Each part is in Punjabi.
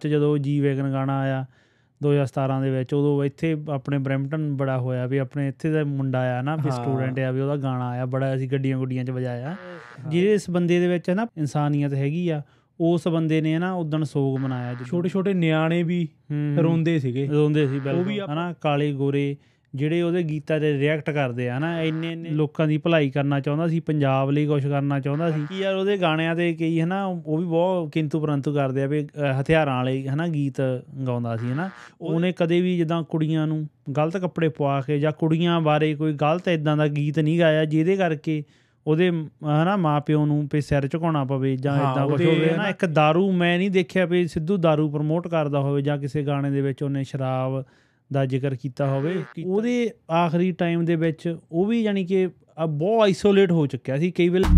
'ਚ ਜਦੋਂ ਜੀ ਵੈਗਨ ਗਾਣਾ ਆਇਆ 2017 ਦੇ ਵਿੱਚ ਉਦੋਂ ਇੱਥੇ ਆਪਣੇ ਬ੍ਰੈਂਪਟਨ ਬੜਾ ਹੋਇਆ ਵੀ ਆਪਣੇ ਇੱਥੇ ਦਾ ਮੁੰਡਾ ਆ ਨਾ ਵੀ ਸਟੂਡੈਂਟ ਆ ਵੀ ਉਹਦਾ ਗਾਣਾ ਆਇਆ ਬੜਾ ਅਸੀਂ ਗੱਡੀਆਂ ਗੁੱਡੀਆਂ 'ਚ ਵਜਾਇਆ ਜਿਹੜੇ ਇਸ ਬੰਦੇ ਦੇ ਵਿੱਚ ਹੈ ਨਾ ਇਨਸਾਨੀਅਤ ਹੈਗੀ ਆ ਉਸ ਬੰਦੇ ਨੇ ਨਾ ਉਦੋਂ ਸੋਗ ਮਨਾਇਆ ਛੋਟੇ ਛੋਟੇ ਨਿਆਣੇ ਵੀ ਰੋਂਦੇ ਸੀਗੇ ਰੋਂਦੇ ਸੀ ਬਿਲਕੁਲ ਹਨਾ ਕਾਲੇ ਗੋਰੇ ਜਿਹੜੇ ਉਹਦੇ ਗੀਤਾਂ ਤੇ ਰਿਐਕਟ ਕਰਦੇ ਆ ਨਾ ਇੰਨੇ ਇੰਨੇ ਲੋਕਾਂ ਦੀ ਭਲਾਈ ਕਰਨਾ ਚਾਹੁੰਦਾ ਸੀ ਪੰਜਾਬ ਲਈ ਕੁਝ ਕਰਨਾ ਚਾਹੁੰਦਾ ਸੀ ਕਿ ਯਾਰ ਉਹਦੇ ਗਾਣਿਆਂ ਤੇ ਕਈ ਹਨਾ ਉਹ ਵੀ ਬਹੁਤ ਕਿੰਤੂ ਪਰੰਤੂ ਕਰਦੇ ਆ ਵੀ ਹਥਿਆਰਾਂ ਵਾਲੇ ਹਨਾ ਗੀਤ ਗਾਉਂਦਾ ਸੀ ਹਨਾ ਉਹਨੇ ਕਦੇ ਵੀ ਜਦਾਂ ਕੁੜੀਆਂ ਨੂੰ ਗਲਤ ਕੱਪੜੇ ਪਵਾ ਕੇ ਜਾਂ ਕੁੜੀਆਂ ਬਾਰੇ ਕੋਈ ਗਲਤ ਇਦਾਂ ਦਾ ਗੀਤ ਨਹੀਂ ਗਾਇਆ ਜਿਹਦੇ ਕਰਕੇ ਉਹਦੇ ਹਨਾ ਮਾਪਿਓ ਨੂੰ ਪੇ ਸਿਰ ਝੁਕਾਉਣਾ ਪਵੇ ਜਾਂ ਇਦਾਂ ਕੁਝ ਹੋਵੇ ਨਾ ਇੱਕ दारू ਮੈਂ ਨਹੀਂ ਦੇਖਿਆ ਵੀ ਸਿੱਧੂ दारू ਪ੍ਰਮੋਟ ਕਰਦਾ ਹੋਵੇ ਜਾਂ ਕਿਸੇ ਗਾਣੇ ਦੇ ਵਿੱਚ ਉਹਨੇ ਸ਼ਰਾਬ ਦਾ ਜ਼ਿਕਰ ਕੀਤਾ ਹੋਵੇ ਕਿ ਉਹਦੇ ਆਖਰੀ ਟਾਈਮ ਦੇ ਵਿੱਚ ਉਹ ਵੀ ਯਾਨੀ ਕਿ ਬਹੁਤ ਆਈਸੋਲੇਟ ਹੋ ਚੁੱਕਿਆ ਸੀ ਕਈ ਵੇਲੇ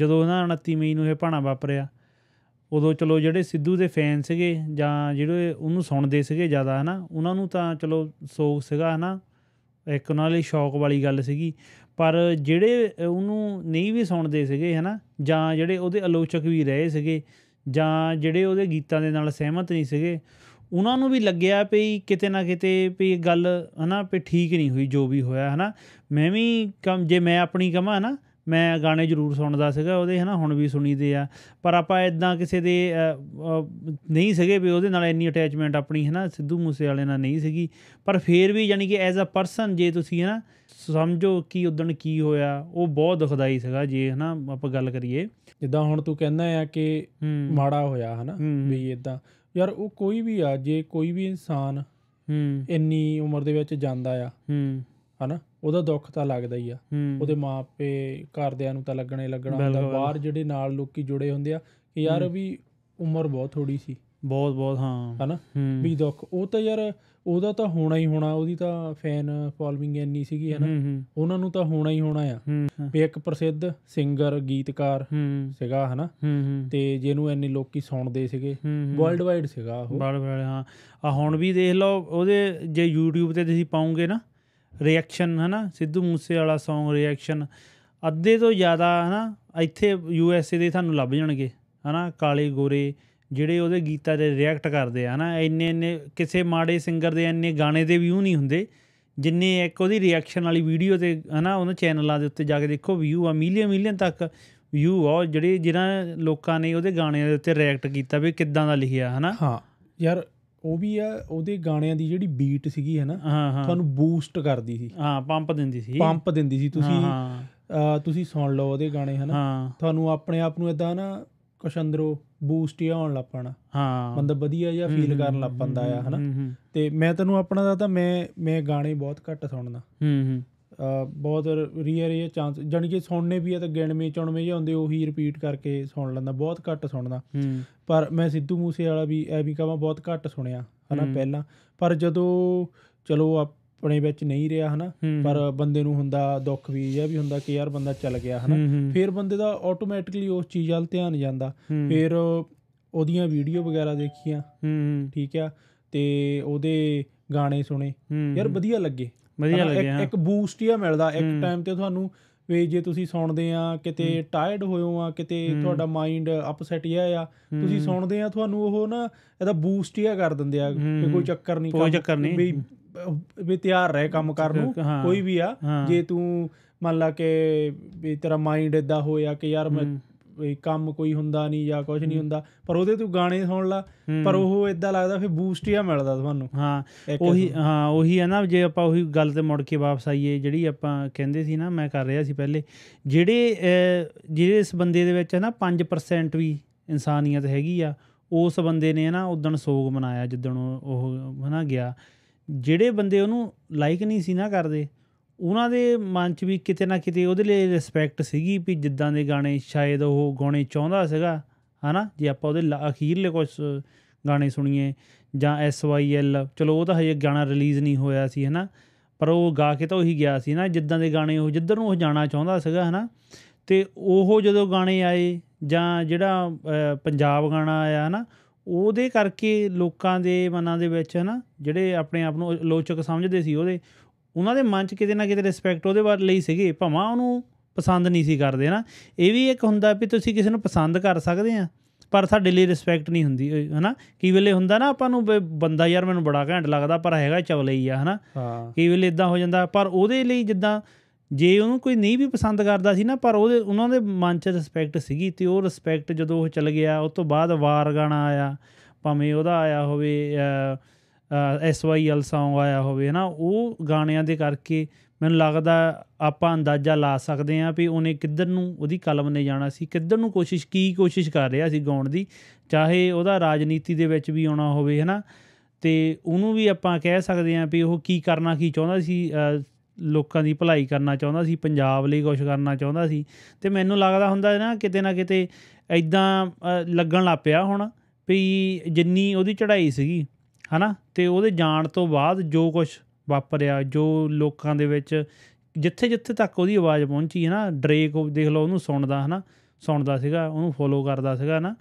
ਜਦੋਂ ਉਹਨਾਂ 29 ਮਈ ਨੂੰ ਇਹ ਪਾਣਾ ਵਾਪਰਿਆ ਉਦੋਂ ਚਲੋ ਜਿਹੜੇ ਸਿੱਧੂ ਦੇ ਫੈਨ ਸੀਗੇ ਜਾਂ ਜਿਹੜੇ ਉਹਨੂੰ ਸੁਣਦੇ ਸੀਗੇ ਜ਼ਿਆਦਾ ਹਨਾ ਉਹਨਾਂ ਨੂੰ ਤਾਂ ਚਲੋ ਸੋਗ ਸੀਗਾ ਹਨਾ ਇੱਕ ਉਹਨਾਂ ਲਈ ਸ਼ੌਕ ਵਾਲੀ ਗੱਲ ਸੀਗੀ ਪਰ ਜਿਹੜੇ ਉਹਨੂੰ ਨਹੀਂ ਵੀ ਸੁਣਦੇ ਸੀਗੇ ਹਨਾ ਜਾਂ ਜਿਹੜੇ ਉਹਦੇ ਆਲੋਚਕ ਵੀ ਰਹੇ ਸੀਗੇ ਜਾਂ ਜਿਹੜੇ ਉਹਦੇ ਗੀਤਾਂ ਦੇ ਨਾਲ ਸਹਿਮਤ ਨਹੀਂ ਸੀਗੇ ਉਹਨਾਂ ਨੂੰ ਵੀ ਲੱਗਿਆ ਪਈ ਕਿਤੇ ਨਾ ਕਿਤੇ ਵੀ ਗੱਲ ਹਨਾ ਵੀ ਠੀਕ ਨਹੀਂ ਹੋਈ ਜੋ ਵੀ ਹੋਇਆ ਹਨਾ ਮੈਂ ਵੀ ਕੰਮ ਜੇ ਮੈਂ ਆਪਣੀ ਕਮਾ ਹਨਾ ਮੈਂ ਗਾਣੇ ਜ਼ਰੂਰ ਸੁਣਦਾ ਸੀਗਾ ਉਹਦੇ ਹਨਾ ਹੁਣ ਵੀ ਸੁਣੀਦੇ ਆ ਪਰ ਆਪਾਂ ਇਦਾਂ ਕਿਸੇ ਦੇ ਨਹੀਂ ਸੀਗੇ ਵੀ ਉਹਦੇ ਨਾਲ ਇੰਨੀ ਅਟੈਚਮੈਂਟ ਆਪਣੀ ਹਨਾ ਸਿੱਧੂ ਮੂਸੇ ਵਾਲੇ ਨਾਲ ਨਹੀਂ ਸੀਗੀ ਪਰ ਫੇਰ ਵੀ ਯਾਨੀ ਕਿ ਐਜ਼ ਅ ਪਰਸਨ ਜੇ ਤੁਸੀਂ ਹਨਾ ਸਮਝੋ ਕੀ ਉਦੋਂ ਕੀ ਹੋਇਆ ਉਹ ਬਹੁਤ ਦੁਖਦਾਈ ਸੀਗਾ ਜੇ ਹਨਾ ਆਪਾਂ ਗੱਲ ਕਰੀਏ ਜਿੱਦਾਂ ਹੁਣ ਤੂੰ ਕਹਿੰਦਾ ਆ ਕਿ ਮਾੜਾ ਹੋਇਆ ਹਨਾ ਵੀ ਇਦਾਂ ਯਾਰ ਉਹ ਕੋਈ ਵੀ ਆ ਜੇ ਕੋਈ ਵੀ ਇਨਸਾਨ ਇੰਨੀ ਉਮਰ ਦੇ ਵਿੱਚ ਜਾਂਦਾ ਆ ਹਨਾ ਉਹਦਾ ਦੁੱਖ ਤਾਂ ਲੱਗਦਾ ਹੀ ਆ ਉਹਦੇ ਮਾਪੇ ਘਰਦਿਆਂ ਨੂੰ ਤਾਂ ਲੱਗਣੇ ਲੱਗਣਾ ਹੁੰਦਾ ਬਾਹਰ ਜਿਹੜੇ ਨਾਲ ਲੋਕੀ ਜੁੜੇ ਹੁੰਦੇ ਆ ਕਿ ਯਾਰ ਵੀ ਉਮਰ ਬਹੁਤ ਥੋੜੀ ਸੀ ਬਹੁਤ ਬਹੁਤ ਹਾਂ ਹਨਾ ਵੀ ਦੁੱਖ ਉਹ ਤਾਂ ਯਾਰ ਉਹਦਾ ਤਾਂ ਹੋਣਾ ਹੀ ਹੋਣਾ ਉਹਦੀ ਤਾਂ ਫੈਨ ਫਾਲੋਇੰਗ ਇੰਨੀ ਸੀਗੀ ਹਨਾ ਉਹਨਾਂ ਨੂੰ ਤਾਂ ਹੋਣਾ ਹੀ ਹੋਣਾ ਆ ਵੀ ਇੱਕ ਪ੍ਰਸਿੱਧ ਸਿੰਗਰ ਗੀਤਕਾਰ ਸੀਗਾ ਹਨਾ ਤੇ ਜਿਹਨੂੰ ਇੰਨੇ ਲੋਕੀ ਸੁਣਦੇ ਸੀਗੇ ਵਰਲਡ ਵਾਈਡ ਸੀਗਾ ਉਹ ਵਰਲਡ ਵਾਈਡ ਹਾਂ ਆ ਹੁਣ ਵੀ ਦੇਖ ਲਓ ਉਹਦੇ ਜੇ YouTube ਤੇ ਤੁਸੀਂ ਪਾਉਂਗੇ ਨਾ ਰਿਐਕਸ਼ਨ ਹਨਾ ਸਿੱਧੂ ਮੂਸੇ ਵਾਲਾ Song ਰਿਐਕਸ਼ਨ ਅੱਧੇ ਤੋਂ ਜ਼ਿਆਦਾ ਹਨਾ ਇੱਥੇ ਏ ਦੇ ਤੁਹਾਨੂੰ ਲੱਭ ਜਾਣਗੇ ਹਨਾ ਕਾਲੇ ਗੋਰੇ ਜਿਹੜੇ ਉਹਦੇ ਗੀਤਾਂ ਤੇ ਰਿਐਕਟ ਕਰਦੇ ਆ ਨਾ ਇੰਨੇ ਇੰਨੇ ਕਿਸੇ ਮਾੜੇ ਸਿੰਗਰ ਦੇ ਇੰਨੇ ਗਾਣੇ ਦੇ ਵਿਊ ਨਹੀਂ ਹੁੰਦੇ ਜਿੰਨੇ ਇੱਕ ਉਹਦੀ ਰਿਐਕਸ਼ਨ ਵਾਲੀ ਵੀਡੀਓ ਤੇ ਹਨਾ ਉਹਨਾਂ ਚੈਨਲਾਂ ਦੇ ਉੱਤੇ ਜਾ ਕੇ ਦੇਖੋ ਵਿਊ ਆ ਮਿਲੀਅਨ ਮਿਲੀਅਨ ਤੱਕ ਵਿਊ ਆ ਜਿਹੜੇ ਜਿਨ੍ਹਾਂ ਲੋਕਾਂ ਨੇ ਉਹਦੇ ਗਾਣਿਆਂ ਦੇ ਉੱਤੇ ਰਿਐਕਟ ਕੀਤਾ ਵੀ ਕਿੱਦਾਂ ਦਾ ਲਿਖਿਆ ਹਨਾ ਹਾਂ ਯਾਰ ਉਹ ਵੀ ਆ ਉਹਦੇ ਗਾਣਿਆਂ ਦੀ ਜਿਹੜੀ ਬੀਟ ਸੀਗੀ ਹਨਾ ਤੁਹਾਨੂੰ ਬੂਸਟ ਕਰਦੀ ਸੀ ਹਾਂ ਪੰਪ ਦਿੰਦੀ ਸੀ ਪੰਪ ਦਿੰਦੀ ਸੀ ਤੁਸੀਂ ਹਾਂ ਤੁਸੀਂ ਸੁਣ ਲਓ ਉਹਦੇ ਗਾਣੇ ਹਨਾ ਤੁਹਾਨੂੰ ਆਪਣੇ ਆਪ ਨੂੰ ਇਦਾਂ ਨਾ ਕੁਛ ਅੰਦਰੋਂ ਬੂਸਟ ਹੀ ਆਉਣ ਲੱਪਣਾ ਹਾਂ ਬੰਦਾ ਵਧੀਆ ਜਿਹਾ ਫੀਲ ਕਰਨ ਲੱਪੰਦਾ ਆ ਹਨਾ ਤੇ ਮੈਂ ਤੈਨੂੰ ਆਪਣਾ ਦਾ ਤਾਂ ਮੈਂ ਮੈਂ ਗਾਣੇ ਬਹੁਤ ਘੱਟ ਸੁਣਦਾ ਹੂੰ ਹੂੰ ਬਹੁਤ ਰੀਅਰ ਇਹ ਚਾਂਸ ਜਾਨੀ ਕਿ ਸੁਣਨੇ ਵੀ ਆ ਤਾਂ ਗਿਣਵੇਂ ਚੁਣਵੇਂ ਜੇ ਹੁੰਦੇ ਉਹੀ ਰਿਪੀਟ ਕਰਕੇ ਸੁਣ ਲੈਂਦਾ ਬਹੁਤ ਘੱਟ ਸੁਣਦਾ ਪਰ ਮੈਂ ਸਿੱਧੂ ਮੂਸੇ ਵਾਲਾ ਵੀ ਐ ਵੀ ਕਹਾਂ ਬਹੁਤ ਘੱਟ ਸੁਣਿਆ ਹਨਾ ਪਹਿਲਾਂ ਪਰ ਜਦੋਂ ਚਲੋ ਆਪਣੇ ਵਿੱਚ ਨਹੀਂ ਰਿਹਾ ਹਨਾ ਪਰ ਬੰਦੇ ਨੂੰ ਹੁੰਦਾ ਦੁੱਖ ਵੀ ਇਹ ਵੀ ਹੁੰਦਾ ਕਿ ਯਾਰ ਬੰਦਾ ਚੱਲ ਗਿਆ ਹਨਾ ਫਿਰ ਬੰਦੇ ਦਾ ਆਟੋਮੈਟਿਕਲੀ ਉਸ ਚੀਜ਼ ਵੱਲ ਧਿਆਨ ਜਾਂਦਾ ਫਿਰ ਉਹਦੀਆਂ ਵੀਡੀਓ ਵਗੈਰਾ ਦੇਖੀਆਂ ਠੀਕ ਆ ਤੇ ਉਹਦੇ ਗਾਣੇ ਸੁਣੇ ਯਾਰ ਵਧੀਆ ਲੱਗੇ ਵਧੀਆ ਲੱਗੇ ਇੱਕ ਬੂਸਟ ਹੀ ਮਿਲਦਾ ਇੱਕ ਟਾਈਮ ਤੇ ਤੁਹਾਨੂੰ ਵੀ ਜੇ ਤੁਸੀਂ ਸੁਣਦੇ ਆ ਕਿਤੇ ਟਾਇਰਡ ਹੋਇਓ ਆ ਕਿਤੇ ਤੁਹਾਡਾ ਮਾਈਂਡ ਅਪਸੈਟ ਜਿਹਾ ਆ ਤੁਸੀਂ ਸੁਣਦੇ ਆ ਤੁਹਾਨੂੰ ਉਹ ਨਾ ਇਹਦਾ ਬੂਸਟ ਹੀ ਕਰ ਦਿੰਦੇ ਆ ਕਿ ਕੋਈ ਚੱਕਰ ਨਹੀਂ ਕੋਈ ਚੱਕਰ ਨਹੀਂ ਵੀ ਤਿਆਰ ਰਹਿ ਕੰਮ ਕਰਨ ਨੂੰ ਕੋਈ ਵੀ ਆ ਜੇ ਤੂੰ ਮੰਨ ਲਾ ਕੇ ਵੀ ਤੇਰਾ ਮਾਈਂਡ ਇਦਾਂ ਹੋਇਆ ਕਿ ਯਾਰ ਮੈਂ ਕੰਮ ਕੋਈ ਹੁੰਦਾ ਨਹੀਂ ਜਾਂ ਕੁਝ ਨਹੀਂ ਹੁੰਦਾ ਪਰ ਉਹਦੇ ਤੂੰ ਗਾਣੇ ਸੁਣ ਲਾ ਪਰ ਉਹ ਇਦਾਂ ਲੱਗਦਾ ਫਿਰ ਬੂਸਟ ਹੀ ਮਿਲਦਾ ਤੁਹਾਨੂੰ ਹਾਂ ਉਹੀ ਹਾਂ ਉਹੀ ਹੈ ਨਾ ਜੇ ਆਪਾਂ ਉਹੀ ਗੱਲ ਤੇ ਮੁੜ ਕੇ ਵਾਪਸ ਆਈਏ ਜਿਹੜੀ ਆਪਾਂ ਕਹਿੰਦੇ ਸੀ ਨਾ ਮੈਂ ਕਰ ਰਿਹਾ ਸੀ ਪਹਿਲੇ ਜਿਹੜੇ ਜਿਹੜੇ ਇਸ ਬੰਦੇ ਦੇ ਵਿੱਚ ਹੈ ਨਾ 5% ਵੀ ਇਨਸਾਨੀਅਤ ਹੈਗੀ ਆ ਉਸ ਬੰਦੇ ਨੇ ਨਾ ਉਦੋਂ ਸੋਗ ਮਨਾਇਆ ਜਦੋਂ ਉਹ ਹਨਾ ਗਿਆ ਜਿਹੜੇ ਬੰਦੇ ਉਹਨੂੰ ਲਾਈਕ ਨਹੀਂ ਸੀ ਨਾ ਕਰਦੇ ਉਹਨਾਂ ਦੇ ਮਨ 'ਚ ਵੀ ਕਿਤੇ ਨਾ ਕਿਤੇ ਉਹਦੇ ਲਈ ਰਿਸਪੈਕਟ ਸੀਗੀ ਵੀ ਜਿੱਦਾਂ ਦੇ ਗਾਣੇ ਸ਼ਾਇਦ ਉਹ ਗਾਉਣੇ ਚਾਹੁੰਦਾ ਸੀਗਾ ਹਨਾ ਜੇ ਆਪਾਂ ਉਹਦੇ ਅਖੀਰਲੇ ਕੁਝ ਗਾਣੇ ਸੁਣੀਏ ਜਾਂ SYL ਚਲੋ ਉਹ ਤਾਂ ਹਜੇ ਗਾਣਾ ਰਿਲੀਜ਼ ਨਹੀਂ ਹੋਇਆ ਸੀ ਹਨਾ ਪਰ ਉਹ ਗਾ ਕੇ ਤਾਂ ਉਹੀ ਗਿਆ ਸੀ ਨਾ ਜਿੱਦਾਂ ਦੇ ਗਾਣੇ ਉਹ ਜਿੱਧਰ ਨੂੰ ਉਹ ਜਾਣਾ ਚਾਹੁੰਦਾ ਸੀਗਾ ਹਨਾ ਤੇ ਉਹ ਜਦੋਂ ਗਾਣੇ ਆਏ ਜਾਂ ਜਿਹੜਾ ਪੰਜਾਬ ਗਾਣਾ ਆਇਆ ਹਨਾ ਉਹਦੇ ਕਰਕੇ ਲੋਕਾਂ ਦੇ ਮਨਾਂ ਦੇ ਵਿੱਚ ਹਨਾ ਜਿਹੜੇ ਆਪਣੇ ਆਪ ਨੂੰ ਲੋਚਕ ਸਮਝਦੇ ਸੀ ਉਹਦੇ ਉਹਨਾਂ ਦੇ ਮਨ 'ਚ ਕਿਤੇ ਨਾ ਕਿਤੇ ਰਿਸਪੈਕਟ ਉਹਦੇ ਬਾਰੇ ਲਈ ਸੀਗੇ ਭਾਵੇਂ ਉਹਨੂੰ ਪਸੰਦ ਨਹੀਂ ਸੀ ਕਰਦੇ ਨਾ ਇਹ ਵੀ ਇੱਕ ਹੁੰਦਾ ਵੀ ਤੁਸੀਂ ਕਿਸੇ ਨੂੰ ਪਸੰਦ ਕਰ ਸਕਦੇ ਆ ਪਰ ਸਾਡੇ ਲਈ ਰਿਸਪੈਕਟ ਨਹੀਂ ਹੁੰਦੀ ਹਨਾ ਕੀ ਵੇਲੇ ਹੁੰਦਾ ਨਾ ਆਪਾਂ ਨੂੰ ਬੰਦਾ ਯਾਰ ਮੈਨੂੰ ਬੜਾ ਘੈਂਟ ਲੱਗਦਾ ਪਰ ਹੈਗਾ ਚਵਲਈ ਆ ਹਨਾ ਕੀ ਵੇਲੇ ਇਦਾਂ ਹੋ ਜਾਂਦਾ ਪਰ ਉਹਦੇ ਲਈ ਜਿੱਦਾਂ ਜੇ ਉਹਨੂੰ ਕੋਈ ਨਹੀਂ ਵੀ ਪਸੰਦ ਕਰਦਾ ਸੀ ਨਾ ਪਰ ਉਹਦੇ ਉਹਨਾਂ ਦੇ ਮਨ 'ਚ ਰਿਸਪੈਕਟ ਸੀਗੀ ਤੇ ਉਹ ਰਿਸਪੈਕਟ ਜਦੋਂ ਉਹ ਚਲ ਗਿਆ ਉਸ ਤੋਂ ਬਾਅਦ ਵਾਰ ਗਾਣਾ ਆਇਆ ਭਾਵੇਂ ਉਹਦਾ ਆਇਆ ਹੋਵੇ ਐਸਵਾਈਐਲ Song ਆਇਆ ਹੋਵੇ ਨਾ ਉਹ ਗਾਣਿਆਂ ਦੇ ਕਰਕੇ ਮੈਨੂੰ ਲੱਗਦਾ ਆਪਾਂ ਅੰਦਾਜ਼ਾ ਲਾ ਸਕਦੇ ਹਾਂ ਵੀ ਉਹਨੇ ਕਿੱਧਰ ਨੂੰ ਉਹਦੀ ਕਲਮ ਨੇ ਜਾਣਾ ਸੀ ਕਿੱਧਰ ਨੂੰ ਕੋਸ਼ਿਸ਼ ਕੀ ਕੋਸ਼ਿਸ਼ ਕਰ ਰਿਹਾ ਸੀ ਗਾਉਣ ਦੀ ਚਾਹੇ ਉਹਦਾ ਰਾਜਨੀਤੀ ਦੇ ਵਿੱਚ ਵੀ ਆਉਣਾ ਹੋਵੇ ਹਨਾ ਤੇ ਉਹਨੂੰ ਵੀ ਆਪਾਂ ਕਹਿ ਸਕਦੇ ਹਾਂ ਵੀ ਉਹ ਕੀ ਕਰਨਾ ਕੀ ਚਾਹੁੰਦਾ ਸੀ ਲੋਕਾਂ ਦੀ ਭਲਾਈ ਕਰਨਾ ਚਾਹੁੰਦਾ ਸੀ ਪੰਜਾਬ ਲਈ ਕੁਝ ਕਰਨਾ ਚਾਹੁੰਦਾ ਸੀ ਤੇ ਮੈਨੂੰ ਲੱਗਦਾ ਹੁੰਦਾ ਨਾ ਕਿਤੇ ਨਾ ਕਿਤੇ ਐਦਾਂ ਲੱਗਣ ਲੱਗ ਪਿਆ ਹੁਣ ਵੀ ਜਿੰਨੀ ਉਹਦੀ ਚੜ੍ਹਾਈ ਸੀਗੀ ਹਨਾ ਤੇ ਉਹਦੇ ਜਾਣ ਤੋਂ ਬਾਅਦ ਜੋ ਕੁਝ ਵਾਪਰਿਆ ਜੋ ਲੋਕਾਂ ਦੇ ਵਿੱਚ ਜਿੱਥੇ ਜਿੱਥੇ ਤੱਕ ਉਹਦੀ ਆਵਾਜ਼ ਪਹੁੰਚੀ ਹੈ ਨਾ ਡਰੇਕ ਦੇਖ ਲਓ ਉਹਨੂੰ ਸੁਣਦਾ ਹਨਾ ਸੁਣਦਾ ਸੀਗਾ ਉਹਨੂੰ ਫੋਲੋ ਕਰਦਾ ਸੀਗਾ ਨਾ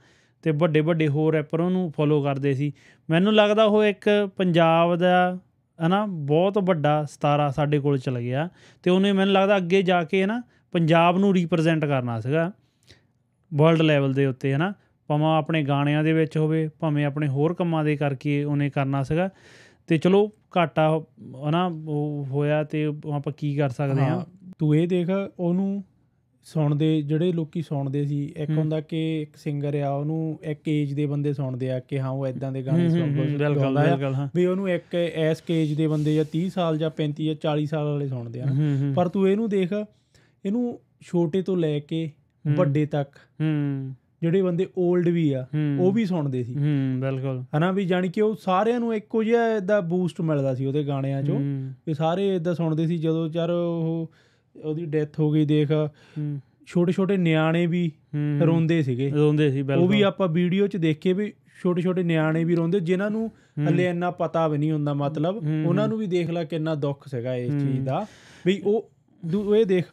ਤੇ ਵੱਡੇ ਵੱਡੇ ਹੋਰ ਰੈਪਰ ਉਹਨੂੰ ਫੋਲੋ ਕਰਦੇ ਸੀ ਮੈਨੂੰ ਲੱਗਦਾ ਉਹ ਇੱਕ ਪੰਜਾਬ ਦਾ ਹਨਾ ਬਹੁਤ ਵੱਡਾ ਸਤਾਰਾ ਸਾਡੇ ਕੋਲ ਚਲ ਗਿਆ ਤੇ ਉਹਨੇ ਮੈਨੂੰ ਲੱਗਦਾ ਅੱਗੇ ਜਾ ਕੇ ਹਨਾ ਪੰਜਾਬ ਨੂੰ ਰਿਪਰੈਜ਼ੈਂਟ ਕਰਨਾ ਸੀਗਾ ਵਰਲਡ ਲੈਵਲ ਦੇ ਉੱਤੇ ਹਨਾ ਭਾਵੇਂ ਆਪਣੇ ਗਾਣਿਆਂ ਦੇ ਵਿੱਚ ਹੋਵੇ ਭਾਵੇਂ ਆਪਣੇ ਹੋਰ ਕੰਮਾਂ ਦੇ ਕਰਕੇ ਉਹਨੇ ਕਰਨਾ ਸੀਗਾ ਤੇ ਚਲੋ ਘਾਟਾ ਹਨਾ ਹੋਇਆ ਤੇ ਆਪਾਂ ਕੀ ਕਰ ਸਕਦੇ ਆ ਤੂੰ ਇਹ ਦੇਖ ਉਹਨੂੰ ਸੁਣਦੇ ਜਿਹੜੇ ਲੋਕੀ ਸੁਣਦੇ ਸੀ ਇੱਕ ਹੁੰਦਾ ਕਿ ਇੱਕ ਸਿੰਗਰ ਆ ਉਹਨੂੰ ਇੱਕ ਏਜ ਦੇ ਬੰਦੇ ਸੁਣਦੇ ਆ ਕਿ ਹਾਂ ਉਹ ਐਦਾਂ ਦੇ ਗਾਣੇ ਸੁਣਦਾ ਆ ਵੀ ਉਹਨੂੰ ਇੱਕ ਐਸ ਕੇਜ ਦੇ ਬੰਦੇ ਜਾਂ 30 ਸਾਲ ਜਾਂ 35 ਜਾਂ 40 ਸਾਲ ਵਾਲੇ ਸੁਣਦੇ ਆ ਪਰ ਤੂੰ ਇਹਨੂੰ ਦੇਖ ਇਹਨੂੰ ਛੋਟੇ ਤੋਂ ਲੈ ਕੇ ਵੱਡੇ ਤੱਕ ਹੂੰ ਜਿਹੜੇ ਬੰਦੇ 올ਡ ਵੀ ਆ ਉਹ ਵੀ ਸੁਣਦੇ ਸੀ ਹੂੰ ਬਿਲਕੁਲ ਹਨਾ ਵੀ ਜਾਨੀ ਕਿ ਉਹ ਸਾਰਿਆਂ ਨੂੰ ਇੱਕੋ ਜਿਹਾ ਦਾ ਬੂਸਟ ਮਿਲਦਾ ਸੀ ਉਹਦੇ ਗਾਣਿਆਂ 'ਚੋਂ ਵੀ ਸਾਰੇ ਇਦਾਂ ਸੁਣਦੇ ਸੀ ਜਦੋਂ ਚਰ ਉਹ ਉਹਦੀ ਡੈਥ ਹੋ ਗਈ ਦੇਖ ਛੋਟੇ ਛੋਟੇ ਨਿਆਣੇ ਵੀ ਰੋਂਦੇ ਸੀਗੇ ਰੋਂਦੇ ਸੀ ਬਿਲਕੁਲ ਉਹ ਵੀ ਆਪਾਂ ਵੀਡੀਓ 'ਚ ਦੇਖੇ ਵੀ ਛੋਟੇ ਛੋਟੇ ਨਿਆਣੇ ਵੀ ਰੋਂਦੇ ਜਿਨ੍ਹਾਂ ਨੂੰ ਹਲੇ ਇੰਨਾ ਪਤਾ ਵੀ ਨਹੀਂ ਹੁੰਦਾ ਮਤਲਬ ਉਹਨਾਂ ਨੂੰ ਵੀ ਦੇਖ ਲੈ ਕਿੰਨਾ ਦੁੱਖ ਸੀਗਾ ਇਸ ਚੀਜ਼ ਦਾ ਵੀ ਉਹ ਇਹ ਦੇਖ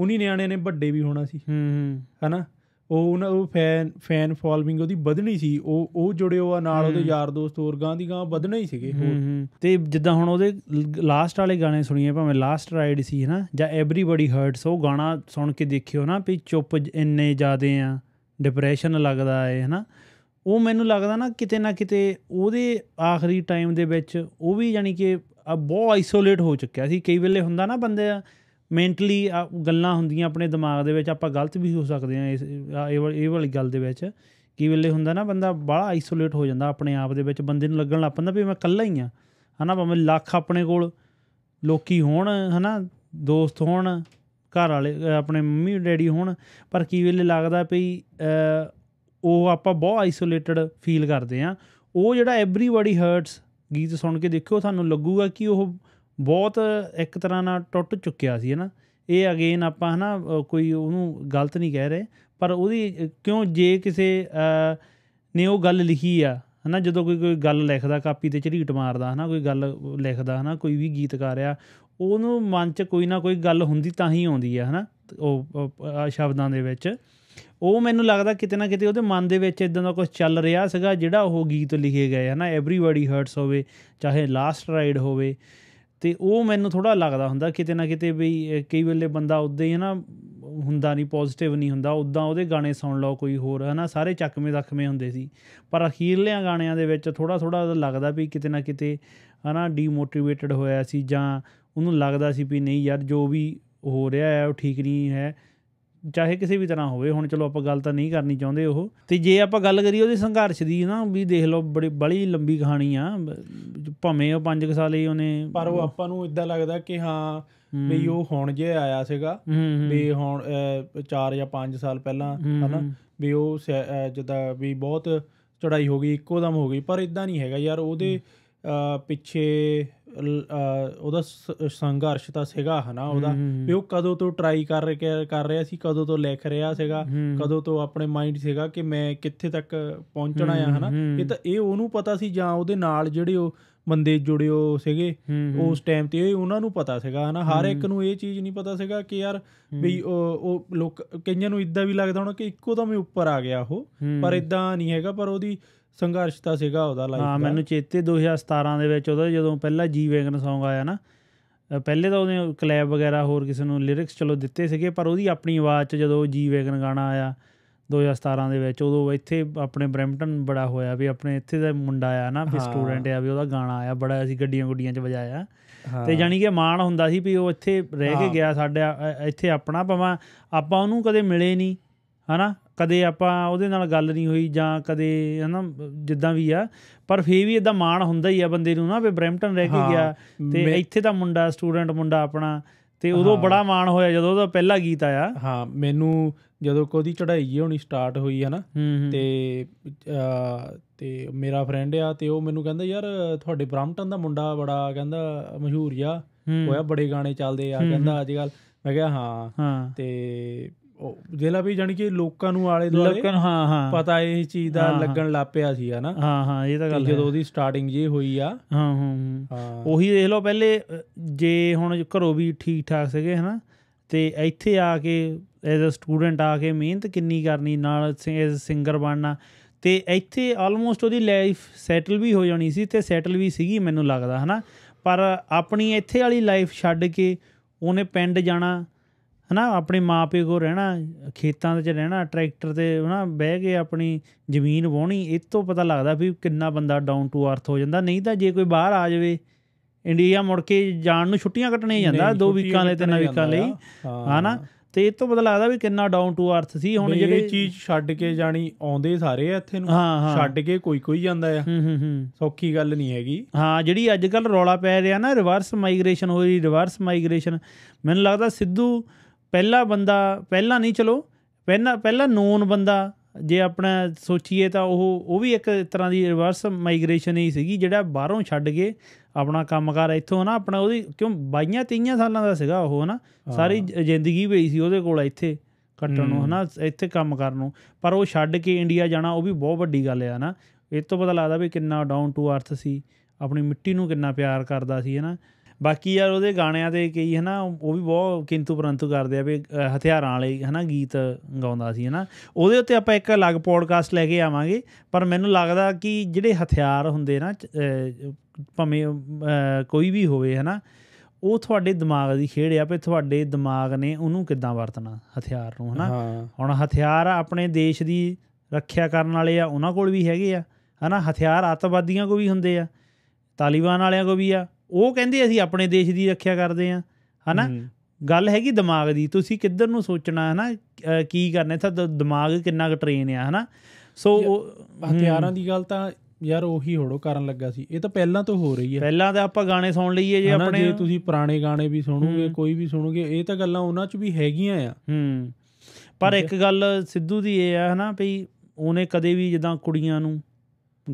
ਉਨੀ ਨਿਆਣੇ ਨੇ ਵੱਡੇ ਵੀ ਹੋਣਾ ਸੀ ਹੈਨਾ ਉਹ ਉਹਨਾਂ ਉਹ ਫੈਨ ਫੈਨ ਫਾਲੋਇੰਗ ਉਹਦੀ ਵਧਣੀ ਸੀ ਉਹ ਉਹ ਜੁੜਿਓ ਆ ਨਾਲ ਉਹਦੇ ਯਾਰ ਦੋਸਤ ਹੋਰ ਗਾਂ ਦੀ ਗਾਂ ਵਧਣਾ ਹੀ ਸੀਗੇ ਹੋਰ ਤੇ ਜਿੱਦਾਂ ਹੁਣ ਉਹਦੇ ਲਾਸਟ ਵਾਲੇ ਗਾਣੇ ਸੁਣੀਏ ਭਾਵੇਂ ਲਾਸਟ ਰਾਈਡ ਸੀ ਹਨਾ ਜਾਂ ਐਵਰੀਬਾਡੀ ਹਰਟਸ ਉਹ ਗਾਣਾ ਸੁਣ ਕੇ ਦੇਖਿਓ ਨਾ ਵੀ ਚੁੱਪ ਇੰਨੇ ਜ਼ਿਆਦੇ ਆ ਡਿਪਰੈਸ਼ਨ ਲੱਗਦਾ ਹੈ ਹਨਾ ਉਹ ਮੈਨੂੰ ਲੱਗਦਾ ਨਾ ਕਿਤੇ ਨਾ ਕਿਤੇ ਉਹਦੇ ਆਖਰੀ ਟਾਈਮ ਦੇ ਵਿੱਚ ਉਹ ਵੀ ਯਾਨੀ ਕਿ ਬਹੁਤ ਆਈਸੋਲੇਟ ਹੋ ਚੁੱਕਿਆ ਸੀ ਕਈ ਵੇਲੇ ਹੁੰਦਾ ਨਾ ਬੰਦੇ ਆ ਮੈਂਟਲੀ ਗੱਲਾਂ ਹੁੰਦੀਆਂ ਆਪਣੇ ਦਿਮਾਗ ਦੇ ਵਿੱਚ ਆਪਾਂ ਗਲਤ ਵੀ ਹੋ ਸਕਦੇ ਆ ਇਸ ਇਹ ਵਾਲੀ ਗੱਲ ਦੇ ਵਿੱਚ ਕੀ ਵੇਲੇ ਹੁੰਦਾ ਨਾ ਬੰਦਾ ਬੜਾ ਆਈਸੋਲੇਟ ਹੋ ਜਾਂਦਾ ਆਪਣੇ ਆਪ ਦੇ ਵਿੱਚ ਬੰਦੇ ਨੂੰ ਲੱਗਣ ਲੱਗ ਪੈਂਦਾ ਵੀ ਮੈਂ ਇਕੱਲਾ ਹੀ ਆ ਹਨਾ ਭਾਵੇਂ ਲੱਖ ਆਪਣੇ ਕੋਲ ਲੋਕੀ ਹੋਣ ਹਨਾ ਦੋਸਤ ਹੋਣ ਘਰ ਵਾਲੇ ਆਪਣੇ ਮੰਮੀ ਡੈਡੀ ਹੋਣ ਪਰ ਕੀ ਵੇਲੇ ਲੱਗਦਾ ਵੀ ਉਹ ਆਪਾਂ ਬਹੁਤ ਆਈਸੋਲੇਟਡ ਫੀਲ ਕਰਦੇ ਆ ਉਹ ਜਿਹੜਾ ਐਵਰੀਬਾਡੀ ਹਰਟਸ ਗੀਤ ਸੁਣ ਕੇ ਦੇਖਿਓ ਤੁਹਾਨੂੰ ਲੱਗੂਗਾ ਕਿ ਉਹ ਬਹੁਤ ਇੱਕ ਤਰ੍ਹਾਂ ਨਾਲ ਟੁੱਟ ਚੁੱਕਿਆ ਸੀ ਹਨਾ ਇਹ ਅਗੇਨ ਆਪਾਂ ਹਨਾ ਕੋਈ ਉਹਨੂੰ ਗਲਤ ਨਹੀਂ ਕਹਿ ਰਹੇ ਪਰ ਉਹਦੀ ਕਿਉਂ ਜੇ ਕਿਸੇ ਨੇ ਉਹ ਗੱਲ ਲਿਖੀ ਆ ਹਨਾ ਜਦੋਂ ਕੋਈ ਕੋਈ ਗੱਲ ਲਿਖਦਾ ਕਾਪੀ ਤੇ ਝਰੀਟ ਮਾਰਦਾ ਹਨਾ ਕੋਈ ਗੱਲ ਲਿਖਦਾ ਹਨਾ ਕੋਈ ਵੀ ਗੀਤਕਾਰ ਆ ਉਹਨੂੰ ਮਨ 'ਚ ਕੋਈ ਨਾ ਕੋਈ ਗੱਲ ਹੁੰਦੀ ਤਾਂ ਹੀ ਆਉਂਦੀ ਆ ਹਨਾ ਉਹ ਸ਼ਬਦਾਂ ਦੇ ਵਿੱਚ ਉਹ ਮੈਨੂੰ ਲੱਗਦਾ ਕਿਤੇ ਨਾ ਕਿਤੇ ਉਹਦੇ ਮਨ ਦੇ ਵਿੱਚ ਇਦਾਂ ਦਾ ਕੁਝ ਚੱਲ ਰਿਹਾ ਸੀਗਾ ਜਿਹੜਾ ਉਹ ਗੀਤ ਲਿਖੇ ਗਏ ਹਨਾ ਐਵਰੀਬਾਡੀ ਹਰਟਸ ਹੋਵੇ ਚਾਹੇ ਲਾਸਟ ਰਾਈਡ ਹੋਵੇ ਤੇ ਉਹ ਮੈਨੂੰ ਥੋੜਾ ਲੱਗਦਾ ਹੁੰਦਾ ਕਿਤੇ ਨਾ ਕਿਤੇ ਵੀ ਕਈ ਵੇਲੇ ਬੰਦਾ ਉਦਾਂ ਹੀ ਨਾ ਹੁੰਦਾ ਨਹੀਂ ਪੋਜ਼ਿਟਿਵ ਨਹੀਂ ਹੁੰਦਾ ਉਦਾਂ ਉਹਦੇ ਗਾਣੇ ਸੁਣ ਲਓ ਕੋਈ ਹੋਰ ਹਨਾ ਸਾਰੇ ਚੱਕਵੇਂ ਦਖਵੇਂ ਹੁੰਦੇ ਸੀ ਪਰ ਅਖੀਰਲੇ ਗਾਣਿਆਂ ਦੇ ਵਿੱਚ ਥੋੜਾ ਥੋੜਾ ਲੱਗਦਾ ਵੀ ਕਿਤੇ ਨਾ ਕਿਤੇ ਹਨਾ ਡੀਮੋਟੀਵੇਟਡ ਹੋਇਆ ਸੀ ਜਾਂ ਉਹਨੂੰ ਲੱਗਦਾ ਸੀ ਵੀ ਨਹੀਂ ਯਾਰ ਜੋ ਵੀ ਹੋ ਰਿਹਾ ਹੈ ਉਹ ਠੀਕ ਨਹੀਂ ਹੈ ਚਾਹੇ ਕਿਸੇ ਵੀ ਤਰ੍ਹਾਂ ਹੋਵੇ ਹੁਣ ਚਲੋ ਆਪਾਂ ਗੱਲ ਤਾਂ ਨਹੀਂ ਕਰਨੀ ਚਾਹੁੰਦੇ ਉਹ ਤੇ ਜੇ ਆਪਾਂ ਗੱਲ ਕਰੀਏ ਉਹਦੇ ਸੰਘਰਸ਼ ਦੀ ਨਾ ਵੀ ਦੇਖ ਲਓ ਬੜੀ ਬੜੀ ਲੰਬੀ ਕਹਾਣੀ ਆ ਭਾਵੇਂ ਉਹ 5 ਸਾਲ ਹੀ ਉਹਨੇ ਪਰ ਉਹ ਆਪਾਂ ਨੂੰ ਇਦਾਂ ਲੱਗਦਾ ਕਿ ਹਾਂ ਵੀ ਉਹ ਹੁਣ ਜੇ ਆਇਆ ਸੀਗਾ ਵੀ ਹੁਣ 4 ਜਾਂ 5 ਸਾਲ ਪਹਿਲਾਂ ਹਨਾ ਵੀ ਉਹ ਜਿੱਦਾਂ ਵੀ ਬਹੁਤ ਚੜਾਈ ਹੋ ਗਈ ਇੱਕੋ ਦਮ ਹੋ ਗਈ ਪਰ ਇਦਾਂ ਨਹੀਂ ਹੈਗਾ ਯਾਰ ਉਹਦੇ ਪਿੱਛੇ ਉਹਦਾ ਸੰਘਰਸ਼ ਤਾਂ ਸੀਗਾ ਹਨਾ ਉਹਦਾ ਵੀ ਉਹ ਕਦੋਂ ਤੋਂ ਟਰਾਈ ਕਰ ਰਿਹਾ ਕਰ ਰਿਹਾ ਸੀ ਕਦੋਂ ਤੋਂ ਲਿਖ ਰਿਹਾ ਸੀਗਾ ਕਦੋਂ ਤੋਂ ਆਪਣੇ ਮਾਈਂਡ ਸੀਗਾ ਕਿ ਮੈਂ ਕਿੱਥੇ ਤੱਕ ਪਹੁੰਚਣਾ ਆ ਹਨਾ ਇਹ ਤਾਂ ਇਹ ਉਹਨੂੰ ਪਤਾ ਸੀ ਜਾਂ ਉਹਦੇ ਨਾਲ ਜਿਹੜੇ ਉਹ ਬੰਦੇ ਜੁੜਿਓ ਸੀਗੇ ਉਸ ਟਾਈਮ ਤੇ ਉਹਨਾਂ ਨੂੰ ਪਤਾ ਸੀਗਾ ਹਨਾ ਹਰ ਇੱਕ ਨੂੰ ਇਹ ਚੀਜ਼ ਨਹੀਂ ਪਤਾ ਸੀਗਾ ਕਿ ਯਾਰ ਵੀ ਉਹ ਲੋਕ ਕਈਆਂ ਨੂੰ ਇਦਾਂ ਵੀ ਲੱਗਦਾ ਹੋਣਾ ਕਿ ਇੱਕੋ ਦਮ ਉੱਪਰ ਆ ਗਿਆ ਉਹ ਪਰ ਇਦਾਂ ਨਹੀਂ ਹੈਗਾ ਪਰ ਉਹਦੀ ਸੰਘਰਸ਼ ਤਾਂ ਸੀਗਾ ਉਹਦਾ ਲਾਈਫ ਹਾਂ ਮੈਨੂੰ ਚੇਤੇ 2017 ਦੇ ਵਿੱਚ ਉਹਦਾ ਜਦੋਂ ਪਹਿਲਾ ਜੀ ਵੈਗਨ Song ਆਇਆ ਨਾ ਪਹਿਲੇ ਤਾਂ ਉਹਨੇ ਕਲੈਬ ਵਗੈਰਾ ਹੋਰ ਕਿਸੇ ਨੂੰ ਲਿਰਿਕਸ ਚਲੋ ਦਿੱਤੇ ਸੀਗੇ ਪਰ ਉਹਦੀ ਆਪਣੀ ਆਵਾਜ਼ 'ਚ ਜਦੋਂ ਜੀ ਵੈਗਨ ਗਾਣਾ ਆਇਆ 2017 ਦੇ ਵਿੱਚ ਉਦੋਂ ਇੱਥੇ ਆਪਣੇ ਬ੍ਰੈਂਪਟਨ ਬੜਾ ਹੋਇਆ ਵੀ ਆਪਣੇ ਇੱਥੇ ਦਾ ਮੁੰਡਾ ਆ ਨਾ ਵੀ ਸਟੂਡੈਂਟ ਆ ਵੀ ਉਹਦਾ ਗਾਣਾ ਆਇਆ ਬੜਾ ਅਸੀਂ ਗੱਡੀਆਂ ਗੁੱਡੀਆਂ 'ਚ ਵਜਾਇਆ ਤੇ ਜਾਨੀ ਕਿ ਮਾਣ ਹੁੰਦਾ ਸੀ ਵੀ ਉਹ ਇੱਥੇ ਰਹਿ ਕੇ ਗਿਆ ਸਾਡੇ ਇੱਥੇ ਆਪਣਾ ਭਾਵੇਂ ਆਪਾਂ ਉਹਨੂੰ ਕਦੇ ਮਿਲੇ ਨਹੀਂ ਹਨਾ ਕਦੇ ਆਪਾਂ ਉਹਦੇ ਨਾਲ ਗੱਲ ਨਹੀਂ ਹੋਈ ਜਾਂ ਕਦੇ ਹਨਾ ਜਿੱਦਾਂ ਵੀ ਆ ਪਰ ਫੇ ਵੀ ਇਹਦਾ ਮਾਣ ਹੁੰਦਾ ਹੀ ਆ ਬੰਦੇ ਨੂੰ ਨਾ ਵੀ ਬ੍ਰੈਂਪਟਨ ਰਹਿ ਕੇ ਗਿਆ ਤੇ ਇੱਥੇ ਦਾ ਮੁੰਡਾ ਸਟੂਡੈਂਟ ਮੁੰਡਾ ਆਪਣਾ ਤੇ ਉਦੋਂ ਬੜਾ ਮਾਣ ਹੋਇਆ ਜਦੋਂ ਉਹਦਾ ਪਹਿਲਾ ਗੀਤ ਆਇਆ ਹਾਂ ਮੈਨੂੰ ਜਦੋਂ ਕੋਦੀ ਚੜਾਈ ਹੋਣੀ ਸਟਾਰਟ ਹੋਈ ਹੈ ਨਾ ਤੇ ਤੇ ਮੇਰਾ ਫਰੈਂਡ ਆ ਤੇ ਉਹ ਮੈਨੂੰ ਕਹਿੰਦਾ ਯਾਰ ਤੁਹਾਡੇ ਬ੍ਰਾਮਟਨ ਦਾ ਮੁੰਡਾ ਬੜਾ ਕਹਿੰਦਾ ਮਸ਼ਹੂਰ ਆ ਹੋਇਆ ਬੜੇ ਗਾਣੇ ਚੱਲਦੇ ਆ ਕਹਿੰਦਾ ਅੱਜ ਕੱਲ ਮੈਂ ਕਿਹਾ ਹਾਂ ਤੇ ਜ਼ਿਲ੍ਹਾ ਵੀ ਜਾਨੀ ਕਿ ਲੋਕਾਂ ਨੂੰ ਆਲੇ ਦੁਆਲੇ ਹਾਂ ਹਾਂ ਪਤਾ ਇਹ ਚੀਜ਼ ਦਾ ਲੱਗਣ ਲੱਪਿਆ ਸੀ ਹਨਾ ਹਾਂ ਹਾਂ ਇਹ ਤਾਂ ਗੱਲ ਹੈ ਜਦੋਂ ਉਹਦੀ ਸਟਾਰਟਿੰਗ ਜੇ ਹੋਈ ਆ ਹਾਂ ਹਾਂ ਉਹੀ ਦੇਖ ਲਓ ਪਹਿਲੇ ਜੇ ਹੁਣ ਘਰੋਂ ਵੀ ਠੀਕ ਠਾਕ ਸੀਗੇ ਹਨਾ ਤੇ ਇੱਥੇ ਆ ਕੇ ਐਜ਼ ਅ ਸਟੂਡੈਂਟ ਆ ਕੇ ਮਿਹਨਤ ਕਿੰਨੀ ਕਰਨੀ ਨਾਲ ਐਜ਼ ਸਿੰਗਰ ਬਣਨਾ ਤੇ ਇੱਥੇ ਆਲਮੋਸਟ ਉਹਦੀ ਲਾਈਫ ਸੈਟਲ ਵੀ ਹੋ ਜਾਣੀ ਸੀ ਤੇ ਸੈਟਲ ਵੀ ਸੀਗੀ ਮੈਨੂੰ ਲੱਗਦਾ ਹਨਾ ਪਰ ਆਪਣੀ ਇੱਥੇ ਵਾਲੀ ਲਾਈਫ ਛੱਡ ਕੇ ਉਹਨੇ ਪਿੰਡ ਜਾਣਾ ਹਨਾ ਆਪਣੇ ਮਾਪੇ ਕੋ ਰਹਿਣਾ ਖੇਤਾਂ ਦੇ ਚ ਰਹਿਣਾ ਟਰੈਕਟਰ ਤੇ ਹਨਾ ਬਹਿ ਕੇ ਆਪਣੀ ਜ਼ਮੀਨ ਵਾਹਣੀ ਇਹ ਤੋਂ ਪਤਾ ਲੱਗਦਾ ਵੀ ਕਿੰਨਾ ਬੰਦਾ ਡਾਊਨ ਟੂ ਅਰਥ ਹੋ ਜਾਂਦਾ ਨਹੀਂ ਤਾਂ ਜੇ ਕੋਈ ਬਾਹਰ ਆ ਜਾਵੇ ਇੰਡੀਆ ਮੁੜ ਕੇ ਜਾਣ ਨੂੰ ਛੁੱਟੀਆਂ ਕੱਟਣੇ ਜਾਂਦਾ ਦੋ ਵੀਕਾਂ ਲਈ ਤਿੰਨ ਵੀਕਾਂ ਲਈ ਹਨਾ ਤੇ ਇਹ ਤੋਂ ਪਤਾ ਲੱਗਦਾ ਵੀ ਕਿੰਨਾ ਡਾਊਨ ਟੂ ਅਰਥ ਸੀ ਹੁਣ ਜਿਹੜੇ ਚੀਜ਼ ਛੱਡ ਕੇ ਜਾਣੀ ਆਉਂਦੇ ਸਾਰੇ ਆ ਇੱਥੇ ਨੂੰ ਛੱਡ ਕੇ ਕੋਈ ਕੋਈ ਜਾਂਦਾ ਆ ਹੂੰ ਹੂੰ ਸੌਖੀ ਗੱਲ ਨਹੀਂ ਹੈਗੀ ਹਾਂ ਜਿਹੜੀ ਅੱਜ ਕੱਲ ਰੌਲਾ ਪੈ ਰਿਹਾ ਨਾ ਰਿਵਰਸ ਮਾਈਗ੍ਰੇਸ਼ਨ ਹੋ ਰਹੀ ਰਿਵਰਸ ਮਾਈਗ੍ਰੇਸ਼ਨ ਮੈਨੂੰ ਲੱਗਦਾ ਸਿੱਧੂ ਪਹਿਲਾ ਬੰਦਾ ਪਹਿਲਾ ਨਹੀਂ ਚਲੋ ਪਹਿਲਾ ਪਹਿਲਾ ਨੋਨ ਬੰਦਾ ਜੇ ਆਪਣਾ ਸੋਚੀਏ ਤਾਂ ਉਹ ਉਹ ਵੀ ਇੱਕ ਤਰ੍ਹਾਂ ਦੀ ਰਿਵਰਸ ਮਾਈਗ੍ਰੇਸ਼ਨ ਹੀ ਸੀਗੀ ਜਿਹੜਾ ਬਾਹਰੋਂ ਛੱਡ ਕੇ ਆਪਣਾ ਕੰਮਕਾਰ ਇੱਥੋਂ ਨਾ ਆਪਣਾ ਉਹਦੀ ਕਿਉਂ 22 23 ਸਾਲਾਂ ਦਾ ਸੀਗਾ ਉਹ ਹਨਾ ਸਾਰੀ ਜ਼ਿੰਦਗੀ ਵੇਈ ਸੀ ਉਹਦੇ ਕੋਲ ਇੱਥੇ ਕੱਟਣ ਨੂੰ ਹਨਾ ਇੱਥੇ ਕੰਮ ਕਰਨ ਨੂੰ ਪਰ ਉਹ ਛੱਡ ਕੇ ਇੰਡੀਆ ਜਾਣਾ ਉਹ ਵੀ ਬਹੁਤ ਵੱਡੀ ਗੱਲ ਆ ਨਾ ਇਹ ਤੋਂ ਪਤਾ ਲੱਗਦਾ ਵੀ ਕਿੰਨਾ ਡਾਊਨ ਟੂ ਅਰਥ ਸੀ ਆਪਣੀ ਮਿੱਟੀ ਨੂੰ ਕਿੰਨਾ ਪਿਆਰ ਕਰਦਾ ਸੀ ਹਨਾ ਬਾਕੀ ਯਾਰ ਉਹਦੇ ਗਾਣਿਆਂ ਦੇ ਕਈ ਹਨਾ ਉਹ ਵੀ ਬਹੁਤ ਕਿੰਤੂ ਪਰੰਤੂ ਕਰਦੇ ਆ ਵੀ ਹਥਿਆਰਾਂ ਵਾਲੇ ਹਨਾ ਗੀਤ ਗਾਉਂਦਾ ਸੀ ਹਨਾ ਉਹਦੇ ਉੱਤੇ ਆਪਾਂ ਇੱਕ ਅਲੱਗ ਪੋਡਕਾਸਟ ਲੈ ਕੇ ਆਵਾਂਗੇ ਪਰ ਮੈਨੂੰ ਲੱਗਦਾ ਕਿ ਜਿਹੜੇ ਹਥਿਆਰ ਹੁੰਦੇ ਨਾ ਭਾਵੇਂ ਕੋਈ ਵੀ ਹੋਵੇ ਹਨਾ ਉਹ ਤੁਹਾਡੇ ਦਿਮਾਗ ਦੀ ਖੇਡ ਆ ਵੀ ਤੁਹਾਡੇ ਦਿਮਾਗ ਨੇ ਉਹਨੂੰ ਕਿੱਦਾਂ ਵਰਤਣਾ ਹਥਿਆਰ ਨੂੰ ਹਨਾ ਹੁਣ ਹਥਿਆਰ ਆਪਣੇ ਦੇਸ਼ ਦੀ ਰੱਖਿਆ ਕਰਨ ਵਾਲੇ ਆ ਉਹਨਾਂ ਕੋਲ ਵੀ ਹੈਗੇ ਆ ਹਨਾ ਹਥਿਆਰ ਅਤਵਾਦੀਆਂ ਕੋ ਵੀ ਹੁੰਦੇ ਆ ਤਾਲਿਬਾਨ ਵਾਲਿਆਂ ਕੋ ਵੀ ਆ ਉਹ ਕਹਿੰਦੇ ਅਸੀਂ ਆਪਣੇ ਦੇਸ਼ ਦੀ ਰੱਖਿਆ ਕਰਦੇ ਆ ਹਨਾ ਗੱਲ ਹੈਗੀ ਦਿਮਾਗ ਦੀ ਤੁਸੀਂ ਕਿੱਧਰ ਨੂੰ ਸੋਚਣਾ ਹੈ ਨਾ ਕੀ ਕਰਨਾ ਤਾਂ ਦਿਮਾਗ ਕਿੰਨਾ ਕੁ ਟ੍ਰੇਨ ਆ ਹਨਾ ਸੋ ਹਥਿਆਰਾਂ ਦੀ ਗੱਲ ਤਾਂ ਯਾਰ ਉਹੀ ਹੋੜੋ ਕਰਨ ਲੱਗਾ ਸੀ ਇਹ ਤਾਂ ਪਹਿਲਾਂ ਤੋਂ ਹੋ ਰਹੀ ਹੈ ਪਹਿਲਾਂ ਤਾਂ ਆਪਾਂ ਗਾਣੇ ਸੁਣ ਲਈਏ ਜੇ ਆਪਣੇ ਜੇ ਤੁਸੀਂ ਪੁਰਾਣੇ ਗਾਣੇ ਵੀ ਸੁਣੋਗੇ ਕੋਈ ਵੀ ਸੁਣੋਗੇ ਇਹ ਤਾਂ ਗੱਲਾਂ ਉਹਨਾਂ 'ਚ ਵੀ ਹੈਗੀਆਂ ਆ ਹੂੰ ਪਰ ਇੱਕ ਗੱਲ ਸਿੱਧੂ ਦੀ ਇਹ ਆ ਹਨਾ ਭਈ ਉਹਨੇ ਕਦੇ ਵੀ ਜਦਾਂ ਕੁੜੀਆਂ ਨੂੰ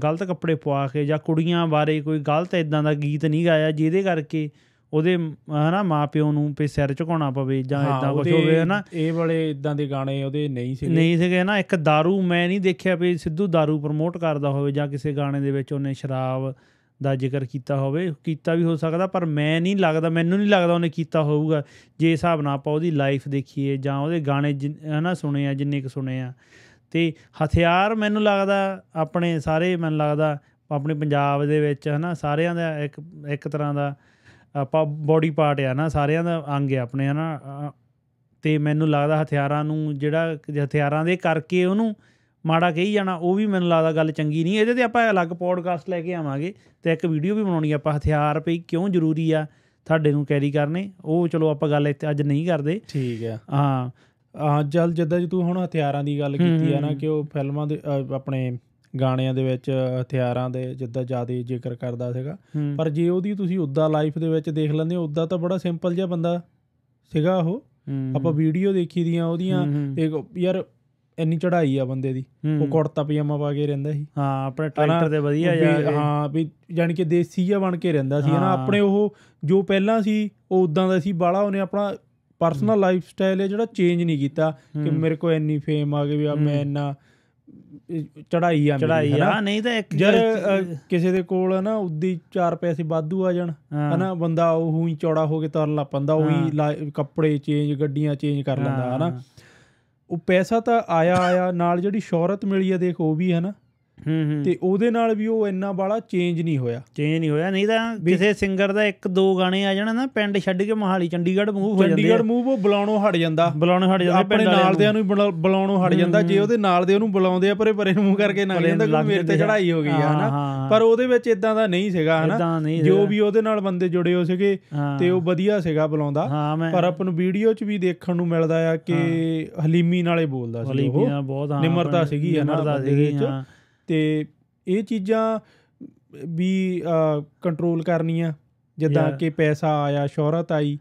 ਗਲਤ ਕੱਪੜੇ ਪਵਾ ਕੇ ਜਾਂ ਕੁੜੀਆਂ ਬਾਰੇ ਕੋਈ ਗਲਤ ਇਦਾਂ ਦਾ ਗੀਤ ਨਹੀਂ ਗਾਇਆ ਜਿਹਦੇ ਕਰਕੇ ਉਹਦੇ ਹਨਾ ਮਾਪਿਓ ਨੂੰ ਪੇ ਸਿਰ ਝੁਕਾਉਣਾ ਪਵੇ ਜਾਂ ਇਦਾਂ ਕੁਝ ਹੋਵੇ ਹਨਾ ਇਹ ਵਾਲੇ ਇਦਾਂ ਦੇ ਗਾਣੇ ਉਹਦੇ ਨਹੀਂ ਸੀਗੇ ਨਹੀਂ ਸੀਗੇ ਨਾ ਇੱਕ दारू ਮੈਂ ਨਹੀਂ ਦੇਖਿਆ ਵੀ ਸਿੱਧੂ दारू ਪ੍ਰਮੋਟ ਕਰਦਾ ਹੋਵੇ ਜਾਂ ਕਿਸੇ ਗਾਣੇ ਦੇ ਵਿੱਚ ਉਹਨੇ ਸ਼ਰਾਬ ਦਾ ਜ਼ਿਕਰ ਕੀਤਾ ਹੋਵੇ ਕੀਤਾ ਵੀ ਹੋ ਸਕਦਾ ਪਰ ਮੈਂ ਨਹੀਂ ਲੱਗਦਾ ਮੈਨੂੰ ਨਹੀਂ ਲੱਗਦਾ ਉਹਨੇ ਕੀਤਾ ਹੋਊਗਾ ਜੇ ਹਿਸਾਬ ਨਾਲ ਆਪਾਂ ਉਹਦੀ ਲਾਈਫ ਦੇਖੀਏ ਜਾਂ ਉਹਦੇ ਗਾਣੇ ਹਨਾ ਸੁਣੇ ਆ ਜਿੰਨੇ ਕੁ ਸੁਣੇ ਆ ਤੇ ਹਥਿਆਰ ਮੈਨੂੰ ਲੱਗਦਾ ਆਪਣੇ ਸਾਰੇ ਮੈਨੂੰ ਲੱਗਦਾ ਆਪਣੇ ਪੰਜਾਬ ਦੇ ਵਿੱਚ ਹਨਾ ਸਾਰਿਆਂ ਦਾ ਇੱਕ ਇੱਕ ਤਰ੍ਹਾਂ ਦਾ ਆਪਾਂ ਬੋਡੀ ਪਾਰਟ ਆ ਨਾ ਸਾਰਿਆਂ ਦਾ ਅੰਗ ਆ ਆਪਣੇ ਹਨਾ ਤੇ ਮੈਨੂੰ ਲੱਗਦਾ ਹਥਿਆਰਾਂ ਨੂੰ ਜਿਹੜਾ ਹਥਿਆਰਾਂ ਦੇ ਕਰਕੇ ਉਹਨੂੰ ਮਾੜਾ ਕਹੀ ਜਾਣਾ ਉਹ ਵੀ ਮੈਨੂੰ ਲੱਗਦਾ ਗੱਲ ਚੰਗੀ ਨਹੀਂ ਇਹਦੇ ਤੇ ਆਪਾਂ ਅਲੱਗ ਪੋਡਕਾਸਟ ਲੈ ਕੇ ਆਵਾਂਗੇ ਤੇ ਇੱਕ ਵੀਡੀਓ ਵੀ ਬਣਾਉਣੀ ਆਪਾਂ ਹਥਿਆਰ ਪਈ ਕਿਉਂ ਜ਼ਰੂਰੀ ਆ ਤੁਹਾਡੇ ਨੂੰ ਕੈਰੀ ਕਰਨੇ ਉਹ ਚਲੋ ਆਪਾਂ ਗੱਲ ਇੱਥੇ ਅੱਜ ਨਹੀਂ ਕਰਦੇ ਠੀਕ ਆ ਹਾਂ ਹਾਂ ਜਲ ਜਿੱਦਾਂ ਜੀ ਤੂੰ ਹੁਣ ਹਥਿਆਰਾਂ ਦੀ ਗੱਲ ਕੀਤੀ ਹੈ ਨਾ ਕਿ ਉਹ ਫਿਲਮਾਂ ਦੇ ਆਪਣੇ ਗਾਣਿਆਂ ਦੇ ਵਿੱਚ ਹਥਿਆਰਾਂ ਦੇ ਜਿੱਦਾਂ ਜਿਆਦਾ ਜ਼ਿਕਰ ਕਰਦਾ ਸੀਗਾ ਪਰ ਜੇ ਉਹਦੀ ਤੁਸੀਂ ਉਦਾਂ ਲਾਈਫ ਦੇ ਵਿੱਚ ਦੇਖ ਲੈਂਦੇ ਹੋ ਉਦਾਂ ਤਾਂ ਬੜਾ ਸਿੰਪਲ ਜਿਹਾ ਬੰਦਾ ਸੀਗਾ ਉਹ ਆਪਾਂ ਵੀਡੀਓ ਦੇਖੀ ਦੀਆਂ ਉਹਦੀਆਂ ਇੱਕ ਯਾਰ ਇੰਨੀ ਚੜਾਈ ਆ ਬੰਦੇ ਦੀ ਉਹ ਕੁੜਤਾ ਪਜਾਮਾ ਪਾ ਕੇ ਰਹਿੰਦਾ ਸੀ ਹਾਂ ਆਪਣੇ ਟਰੈਕਟਰ ਦੇ ਵਧੀਆ ਜਿਹਾ ਹਾਂ ਵੀ ਜਾਨੀ ਕਿ ਦੇਸੀ ਆ ਬਣ ਕੇ ਰਹਿੰਦਾ ਸੀ ਹਨਾ ਆਪਣੇ ਉਹ ਜੋ ਪਹਿਲਾਂ ਸੀ ਉਹ ਉਦਾਂ ਦਾ ਸੀ ਬਾਲਾ ਉਹਨੇ ਆਪਣਾ ਪਰਸਨਲ ਲਾਈਫ ਸਟਾਈਲ ਹੈ ਜਿਹੜਾ ਚੇਂਜ ਨਹੀਂ ਕੀਤਾ ਕਿ ਮੇਰੇ ਕੋ ਇੰਨੀ ਫੇਮ ਆ ਗਈ ਵੀ ਆ ਮੈਂ ਇੰਨਾ ਚੜਾਈ ਆ ਮੇਰੀ ਚੜਾਈ ਆ ਨਹੀਂ ਤਾਂ ਇੱਕ ਜਰ ਕਿਸੇ ਦੇ ਕੋਲ ਨਾ ਉਦੀ 4 ਪੈਸੇ ਵਾਧੂ ਆ ਜਾਣ ਹਨਾ ਬੰਦਾ ਉਹ ਹੀ ਚੌੜਾ ਹੋ ਕੇ ਤਰਨ ਲਾ ਪੰਦਾ ਹੀ ਕੱਪੜੇ ਚੇਂਜ ਗੱਡੀਆਂ ਚੇਂਜ ਕਰ ਲੈਂਦਾ ਹਨਾ ਉਹ ਪੈਸਾ ਤਾਂ ਆਇਆ ਆਇਆ ਨਾਲ ਜਿਹੜੀ ਸ਼ੋਹਰਤ ਮਿਲੀ ਆ ਦੇਖ ਉਹ ਵੀ ਹਨਾ ਤੇ ਉਹਦੇ ਨਾਲ ਵੀ ਉਹ ਇੰਨਾ ਬਾਲਾ ਚੇਂਜ ਨਹੀਂ ਹੋਇਆ ਚੇਂਜ ਨਹੀਂ ਹੋਇਆ ਨਹੀਂ ਤਾਂ ਕਿਸੇ ਸਿੰਗਰ ਦਾ ਇੱਕ ਦੋ ਗਾਣੇ ਆ ਜਾਣਾ ਨਾ ਪਿੰਡ ਛੱਡ ਕੇ ਮਹਾਲੀ ਚੰਡੀਗੜ੍ਹ ਮੂਵ ਹੋ ਜਾਂਦੇ ਚੰਡੀਗੜ੍ਹ ਮੂਵ ਉਹ ਬੁਲਾਉਣੋਂ ਹਟ ਜਾਂਦਾ ਬੁਲਾਉਣੋਂ ਹਟ ਜਾਂਦਾ ਆਪਣੇ ਨਾਲ ਦਿਆਂ ਨੂੰ ਬੁਲਾਉਣੋਂ ਹਟ ਜਾਂਦਾ ਜੇ ਉਹਦੇ ਨਾਲ ਦੇ ਉਹਨੂੰ ਬੁਲਾਉਂਦੇ ਆ ਪਰੇ ਪਰੇ ਨੂੰ ਕਰਕੇ ਨਾ ਜਾਂਦਾ ਕਿ ਮੇਰੇ ਤੇ ਚੜਾਈ ਹੋ ਗਈ ਹੈ ਹਨਾ ਪਰ ਉਹਦੇ ਵਿੱਚ ਇਦਾਂ ਦਾ ਨਹੀਂ ਸੀਗਾ ਹਨਾ ਜੋ ਵੀ ਉਹਦੇ ਨਾਲ ਬੰਦੇ ਜੁੜੇ ਹੋ ਸੀਗੇ ਤੇ ਉਹ ਵਧੀਆ ਸੀਗਾ ਬੁਲਾਉਂਦਾ ਪਰ ਆਪ ਨੂੰ ਵੀਡੀਓ 'ਚ ਵੀ ਦੇਖਣ ਨੂੰ ਮਿਲਦਾ ਆ ਕਿ ਹਲੀਮੀ ਨਾਲੇ ਬੋਲਦਾ ਸੀ ਉਹ ਹਲੀਮੀ ਨਾਲ ਬਹੁਤ ਨਿਮਰਤਾ ਸੀਗੀ ਹਨਾ ਨਿਮਰਤਾ ਸੀਗੀ ਤੇ ਇਹ ਚੀਜ਼ਾਂ ਵੀ ਕੰਟਰੋਲ ਕਰਨੀਆਂ ਜਿੱਦਾਂ ਕਿ ਪੈਸਾ ਆਇਆ ਸ਼ੋਹਰਤ ਆਈ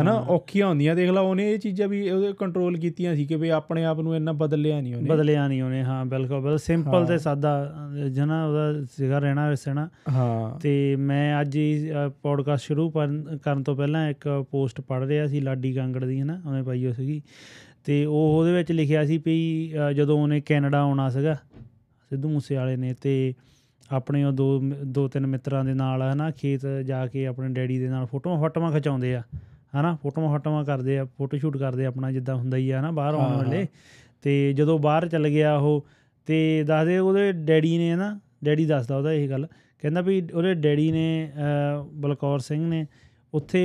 ਹਨਾ ਔਖੀਆਂ ਹੁੰਦੀਆਂ ਦੇਖ ਲਾ ਉਹਨੇ ਇਹ ਚੀਜ਼ਾਂ ਵੀ ਉਹਦੇ ਕੰਟਰੋਲ ਕੀਤੀਆਂ ਸੀ ਕਿ ਵੀ ਆਪਣੇ ਆਪ ਨੂੰ ਇੰਨਾ ਬਦਲਿਆ ਨਹੀਂ ਉਹਨੇ ਬਦਲਿਆ ਨਹੀਂ ਉਹਨੇ ਹਾਂ ਬਿਲਕੁਲ ਬਿਲਕੁਲ ਸਿੰਪਲ ਤੇ ਸਾਦਾ ਜਨਾ ਉਹਦਾ ਸਿਗਾ ਰਹਿਣਾ ਵਸਣਾ ਹਾਂ ਤੇ ਮੈਂ ਅੱਜ ਹੀ ਪੋਡਕਾਸਟ ਸ਼ੁਰੂ ਕਰਨ ਤੋਂ ਪਹਿਲਾਂ ਇੱਕ ਪੋਸਟ ਪੜ੍ਹ ਰਿਹਾ ਸੀ ਲਾਡੀ ਕਾਂਗੜ ਦੀ ਹਨਾ ਉਹਨੇ ਪਾਈ ਹੋ ਸੀਗੀ ਤੇ ਉਹ ਉਹਦੇ ਵਿੱਚ ਲਿਖਿਆ ਸੀ ਵੀ ਜਦੋਂ ਉਹਨੇ ਕੈਨੇਡਾ ਆਉਣਾ ਸੀਗਾ ਸਿੱਧੂ ਮੂਸੇ ਵਾਲੇ ਨੇ ਤੇ ਆਪਣੇ ਉਹ ਦੋ ਦੋ ਤਿੰਨ ਮਿੱਤਰਾਂ ਦੇ ਨਾਲ ਹਨਾ ਖੇਤ ਜਾ ਕੇ ਆਪਣੇ ਡੈਡੀ ਦੇ ਨਾਲ ਫੋਟੋਆਂ ਫੋਟੋਆਂ ਖਿਚਾਉਂਦੇ ਆ ਹਨਾ ਫੋਟੋਆਂ ਫੋਟੋਆਂ ਕਰਦੇ ਆ ਫੋਟੋ ਸ਼ੂਟ ਕਰਦੇ ਆਪਣਾ ਜਿੱਦਾਂ ਹੁੰਦਾ ਹੀ ਆ ਹਨਾ ਬਾਹਰ ਆਉਣ ਵਾਲੇ ਤੇ ਜਦੋਂ ਬਾਹਰ ਚੱਲ ਗਿਆ ਉਹ ਤੇ ਦੱਸਦੇ ਉਹਦੇ ਡੈਡੀ ਨੇ ਹਨਾ ਡੈਡੀ ਦੱਸਦਾ ਉਹਦਾ ਇਹ ਗੱਲ ਕਹਿੰਦਾ ਵੀ ਉਹਦੇ ਡੈਡੀ ਨੇ ਬਲਕੌਰ ਸਿੰਘ ਨੇ ਉੱਥੇ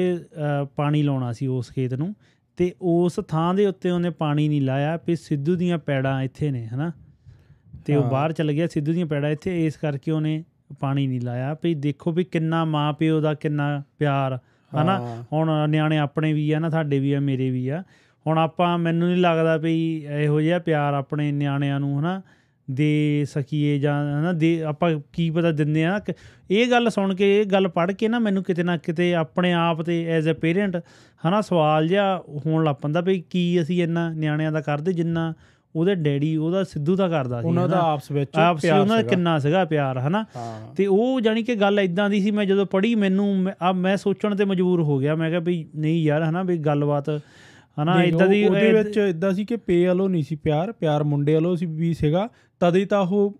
ਪਾਣੀ ਲਾਉਣਾ ਸੀ ਉਸ ਖੇਤ ਨੂੰ ਤੇ ਉਸ ਥਾਂ ਦੇ ਉੱਤੇ ਉਹਨੇ ਪਾਣੀ ਨਹੀਂ ਲਾਇਆ ਵੀ ਸਿੱਧੂ ਦੀਆਂ ਪੈੜਾਂ ਇੱਥੇ ਨੇ ਹਨਾ ਤੇ ਉਹ ਬਾਹਰ ਚਲ ਗਿਆ ਸਿੱਧੂ ਦੀਆਂ ਪੈੜਾਂ ਇੱਥੇ ਇਸ ਕਰਕੇ ਉਹਨੇ ਪਾਣੀ ਨਹੀਂ ਲਾਇਆ ਭਈ ਦੇਖੋ ਵੀ ਕਿੰਨਾ ਮਾਂ ਪਿਓ ਦਾ ਕਿੰਨਾ ਪਿਆਰ ਹਨਾ ਹੁਣ ਨਿਆਣੇ ਆਪਣੇ ਵੀ ਆ ਨਾ ਸਾਡੇ ਵੀ ਆ ਮੇਰੇ ਵੀ ਆ ਹੁਣ ਆਪਾਂ ਮੈਨੂੰ ਨਹੀਂ ਲੱਗਦਾ ਭਈ ਇਹੋ ਜਿਹਾ ਪਿਆਰ ਆਪਣੇ ਨਿਆਣਿਆਂ ਨੂੰ ਹਨਾ ਦੇ ਸਕੀਏ ਜਾਂ ਹਨਾ ਦੇ ਆਪਾਂ ਕੀ ਪਤਾ ਦਿੰਦੇ ਆ ਇਹ ਗੱਲ ਸੁਣ ਕੇ ਇਹ ਗੱਲ ਪੜ੍ਹ ਕੇ ਨਾ ਮੈਨੂੰ ਕਿਤੇ ਨਾ ਕਿਤੇ ਆਪਣੇ ਆਪ ਤੇ ਐਜ਼ ਅ ਪੇਰੈਂਟ ਹਨਾ ਸਵਾਲ ਜਿਹਾ ਹੋਣ ਲੱਗ ਪੈਂਦਾ ਭਈ ਕੀ ਅਸੀਂ ਇੰਨਾ ਨਿਆਣਿਆਂ ਦਾ ਕਰਦੇ ਜਿੰਨਾ ਉਹਦੇ ਡੈਡੀ ਉਹਦਾ ਸਿੱਧੂ ਦਾ ਕਰਦਾ ਸੀ ਉਹਨਾਂ ਦਾ ਆਪਸ ਵਿੱਚ ਪਿਆਰ ਆਪਸ ਉਹਨਾਂ ਦਾ ਕਿੰਨਾ ਸੀਗਾ ਪਿਆਰ ਹਨਾ ਤੇ ਉਹ ਜਾਨੀ ਕਿ ਗੱਲ ਇਦਾਂ ਦੀ ਸੀ ਮੈਂ ਜਦੋਂ ਪੜ੍ਹੀ ਮੈਨੂੰ ਆ ਮੈਂ ਸੋਚਣ ਤੇ ਮਜਬੂਰ ਹੋ ਗਿਆ ਮੈਂ ਕਿਹਾ ਵੀ ਨਹੀਂ ਯਾਰ ਹਨਾ ਵੀ ਗੱਲਬਾਤ ਹਨਾ ਇਦਾਂ ਦੀ ਉਹਦੇ ਵਿੱਚ ਇਦਾਂ ਸੀ ਕਿ ਪੇ ਵਾਲੋ ਨਹੀਂ ਸੀ ਪਿਆਰ ਪਿਆਰ ਮੁੰਡੇ ਵਾਲੋ ਸੀ ਵੀ ਸੀਗਾ ਤਦ ਹੀ ਤਾਂ ਉਹ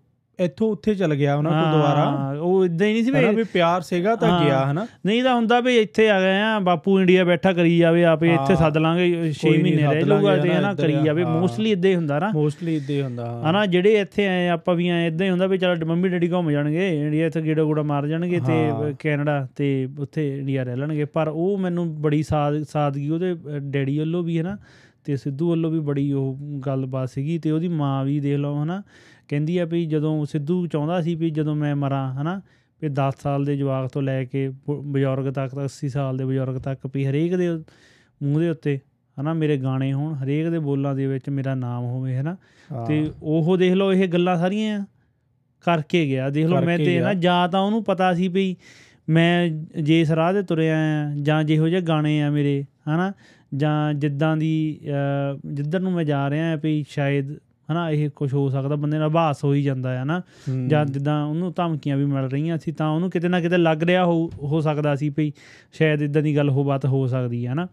ਇੱਥੋਂ ਉੱਥੇ ਚਲ ਗਿਆ ਉਹਨਾਂ ਕੋਲ ਦੁਬਾਰਾ ਉਹ ਇਦਾਂ ਹੀ ਨਹੀਂ ਸੀ ਵੀ ਪਿਆਰ ਸੀਗਾ ਤਾਂ ਗਿਆ ਹਨਾ ਨਹੀਂ ਤਾਂ ਹੁੰਦਾ ਵੀ ਇੱਥੇ ਆ ਗਏ ਆ ਬਾਪੂ ਇੰਡੀਆ ਬੈਠਾ ਕਰੀ ਜਾਵੇ ਆਪੇ ਇੱਥੇ ਸੱਦ ਲਾਂਗੇ 6 ਮਹੀਨੇ ਰਹਿ ਲੂਗਾ ਤੇ ਹਨਾ ਕਰੀ ਜਾਵੇ ਮੋਸਟਲੀ ਇਦਾਂ ਹੀ ਹੁੰਦਾ ਨਾ ਮੋਸਟਲੀ ਇਦਾਂ ਹੀ ਹੁੰਦਾ ਹਨਾ ਜਿਹੜੇ ਇੱਥੇ ਆਏ ਆਪਾਂ ਵੀ ਆਏ ਇਦਾਂ ਹੀ ਹੁੰਦਾ ਵੀ ਚਲ ਮੰਮੀ ਡੈਡੀ ਘੁੰਮ ਜਾਣਗੇ ਇੰਡੀਆ ਇੱਥੇ ਗੇੜਾ ਗੋੜਾ ਮਾਰ ਜਾਣਗੇ ਤੇ ਕੈਨੇਡਾ ਤੇ ਉੱਥੇ ਇੰਡੀਆ ਰਹਿ ਲੈਣਗੇ ਪਰ ਉਹ ਮੈਨੂੰ ਬੜੀ ਸਾਦ ਸਾਦਗੀ ਉਹਦੇ ਡੈਡੀ ਵੱਲੋਂ ਵੀ ਹਨਾ ਤੇ ਸਿੱਧੂ ਵੱਲੋਂ ਵੀ ਬੜੀ ਉਹ ਗੱਲਬਾਤ ਸੀਗੀ ਤੇ ਉਹਦੀ ਮਾਂ ਵੀ ਦੇਖ ਲਓ ਹਨਾ ਕਹਿੰਦੀ ਆ ਵੀ ਜਦੋਂ ਸਿੱਧੂ ਚਾਹੁੰਦਾ ਸੀ ਵੀ ਜਦੋਂ ਮੈਂ ਮਰਾਂ ਹਨਾ ਵੀ 10 ਸਾਲ ਦੇ ਜਵਾਕ ਤੋਂ ਲੈ ਕੇ ਬਜ਼ੁਰਗ ਤੱਕ 80 ਸਾਲ ਦੇ ਬਜ਼ੁਰਗ ਤੱਕ ਵੀ ਹਰੇਕ ਦੇ ਮੂੰਹ ਦੇ ਉੱਤੇ ਹਨਾ ਮੇਰੇ ਗਾਣੇ ਹੋਣ ਹਰੇਕ ਦੇ ਬੋਲਾਂ ਦੇ ਵਿੱਚ ਮੇਰਾ ਨਾਮ ਹੋਵੇ ਹਨਾ ਤੇ ਉਹ ਦੇਖ ਲਓ ਇਹ ਗੱਲਾਂ ਸਾਰੀਆਂ ਕਰਕੇ ਗਿਆ ਦੇਖ ਲਓ ਮੈਂ ਤੇ ਨਾ ਜਾਂ ਤਾਂ ਉਹਨੂੰ ਪਤਾ ਸੀ ਵੀ ਮੈਂ ਜੇ ਇਸ ਰਾਹ ਤੇ ਤੁਰਿਆ ਆ ਜਾਂ ਜਿਹੋ ਜਿਹੇ ਗਾਣੇ ਆ ਮੇਰੇ ਹਨਾ ਜਾਂ ਜਿੱਦਾਂ ਦੀ ਜਿੱਧਰ ਨੂੰ ਮੈਂ ਜਾ ਰਿਹਾ ਆ ਵੀ ਸ਼ਾਇਦ ਹਨਾ ਇਹ ਕੁਝ ਹੋ ਸਕਦਾ ਬੰਦੇ ਨਾਲ ਆਭਾਸ ਹੋ ਹੀ ਜਾਂਦਾ ਹੈ ਹਨਾ ਜਾਂ ਜਿੱਦਾਂ ਉਹਨੂੰ ਧਮਕੀਆਂ ਵੀ ਮਿਲ ਰਹੀਆਂ ਸੀ ਤਾਂ ਉਹਨੂੰ ਕਿਤੇ ਨਾ ਕਿਤੇ ਲੱਗ ਰਿਹਾ ਹੋ ਹੋ ਸਕਦਾ ਸੀ ਭਈ ਸ਼ਾਇਦ ਇਦਾਂ ਦੀ ਗੱਲ ਹੋ ਬਾਤ ਹੋ ਸਕਦੀ ਹੈ ਹਨਾ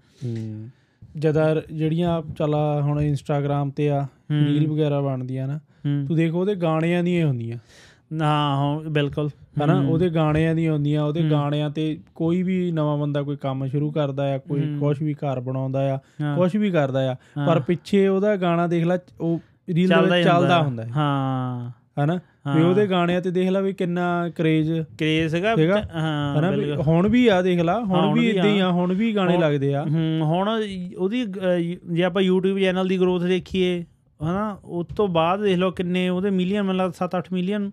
ਜਦਾਂ ਜਿਹੜੀਆਂ ਚਲਾ ਹੁਣ ਇੰਸਟਾਗ੍ਰam ਤੇ ਆ ਰੀਲ ਵਗੈਰਾ ਬਣਦੀਆਂ ਨਾ ਤੂੰ ਦੇਖ ਉਹਦੇ ਗਾਣਿਆਂ ਦੀਆਂ ਹੁੰਦੀਆਂ ਨਾ ਬਿਲਕੁਲ ਹਨਾ ਉਹਦੇ ਗਾਣਿਆਂ ਦੀਆਂ ਹੁੰਦੀਆਂ ਉਹਦੇ ਗਾਣਿਆਂ ਤੇ ਕੋਈ ਵੀ ਨਵਾਂ ਬੰਦਾ ਕੋਈ ਕੰਮ ਸ਼ੁਰੂ ਕਰਦਾ ਆ ਕੋਈ ਕੁਝ ਵੀ ਘਰ ਬਣਾਉਂਦਾ ਆ ਕੁਝ ਵੀ ਕਰਦਾ ਆ ਪਰ ਪਿੱਛੇ ਉਹਦਾ ਗਾਣਾ ਦੇਖ ਲੈ ਉਹ ਰੀਲ ਦੇ ਚੱਲਦਾ ਹੁੰਦਾ ਹੈ ਹਾਂ ਹੈਨਾ ਵੀ ਉਹਦੇ ਗਾਣਿਆਂ ਤੇ ਦੇਖ ਲੈ ਵੀ ਕਿੰਨਾ ਕਰੇਜ ਕਰੇਜ ਹੈਗਾ ਹਾਂ ਹੁਣ ਵੀ ਆ ਦੇਖ ਲੈ ਹੁਣ ਵੀ ਇਦਾਂ ਹੀ ਆ ਹੁਣ ਵੀ ਗਾਣੇ ਲੱਗਦੇ ਆ ਹੁਣ ਉਹਦੀ ਜੇ ਆਪਾਂ YouTube ਚੈਨਲ ਦੀ ਗਰੋਥ ਦੇਖੀਏ ਹਨਾ ਉਸ ਤੋਂ ਬਾਅਦ ਦੇਖ ਲਓ ਕਿੰਨੇ ਉਹਦੇ ਮਿਲੀਅਨ ਮਤਲਬ 7-8 ਮਿਲੀਅਨ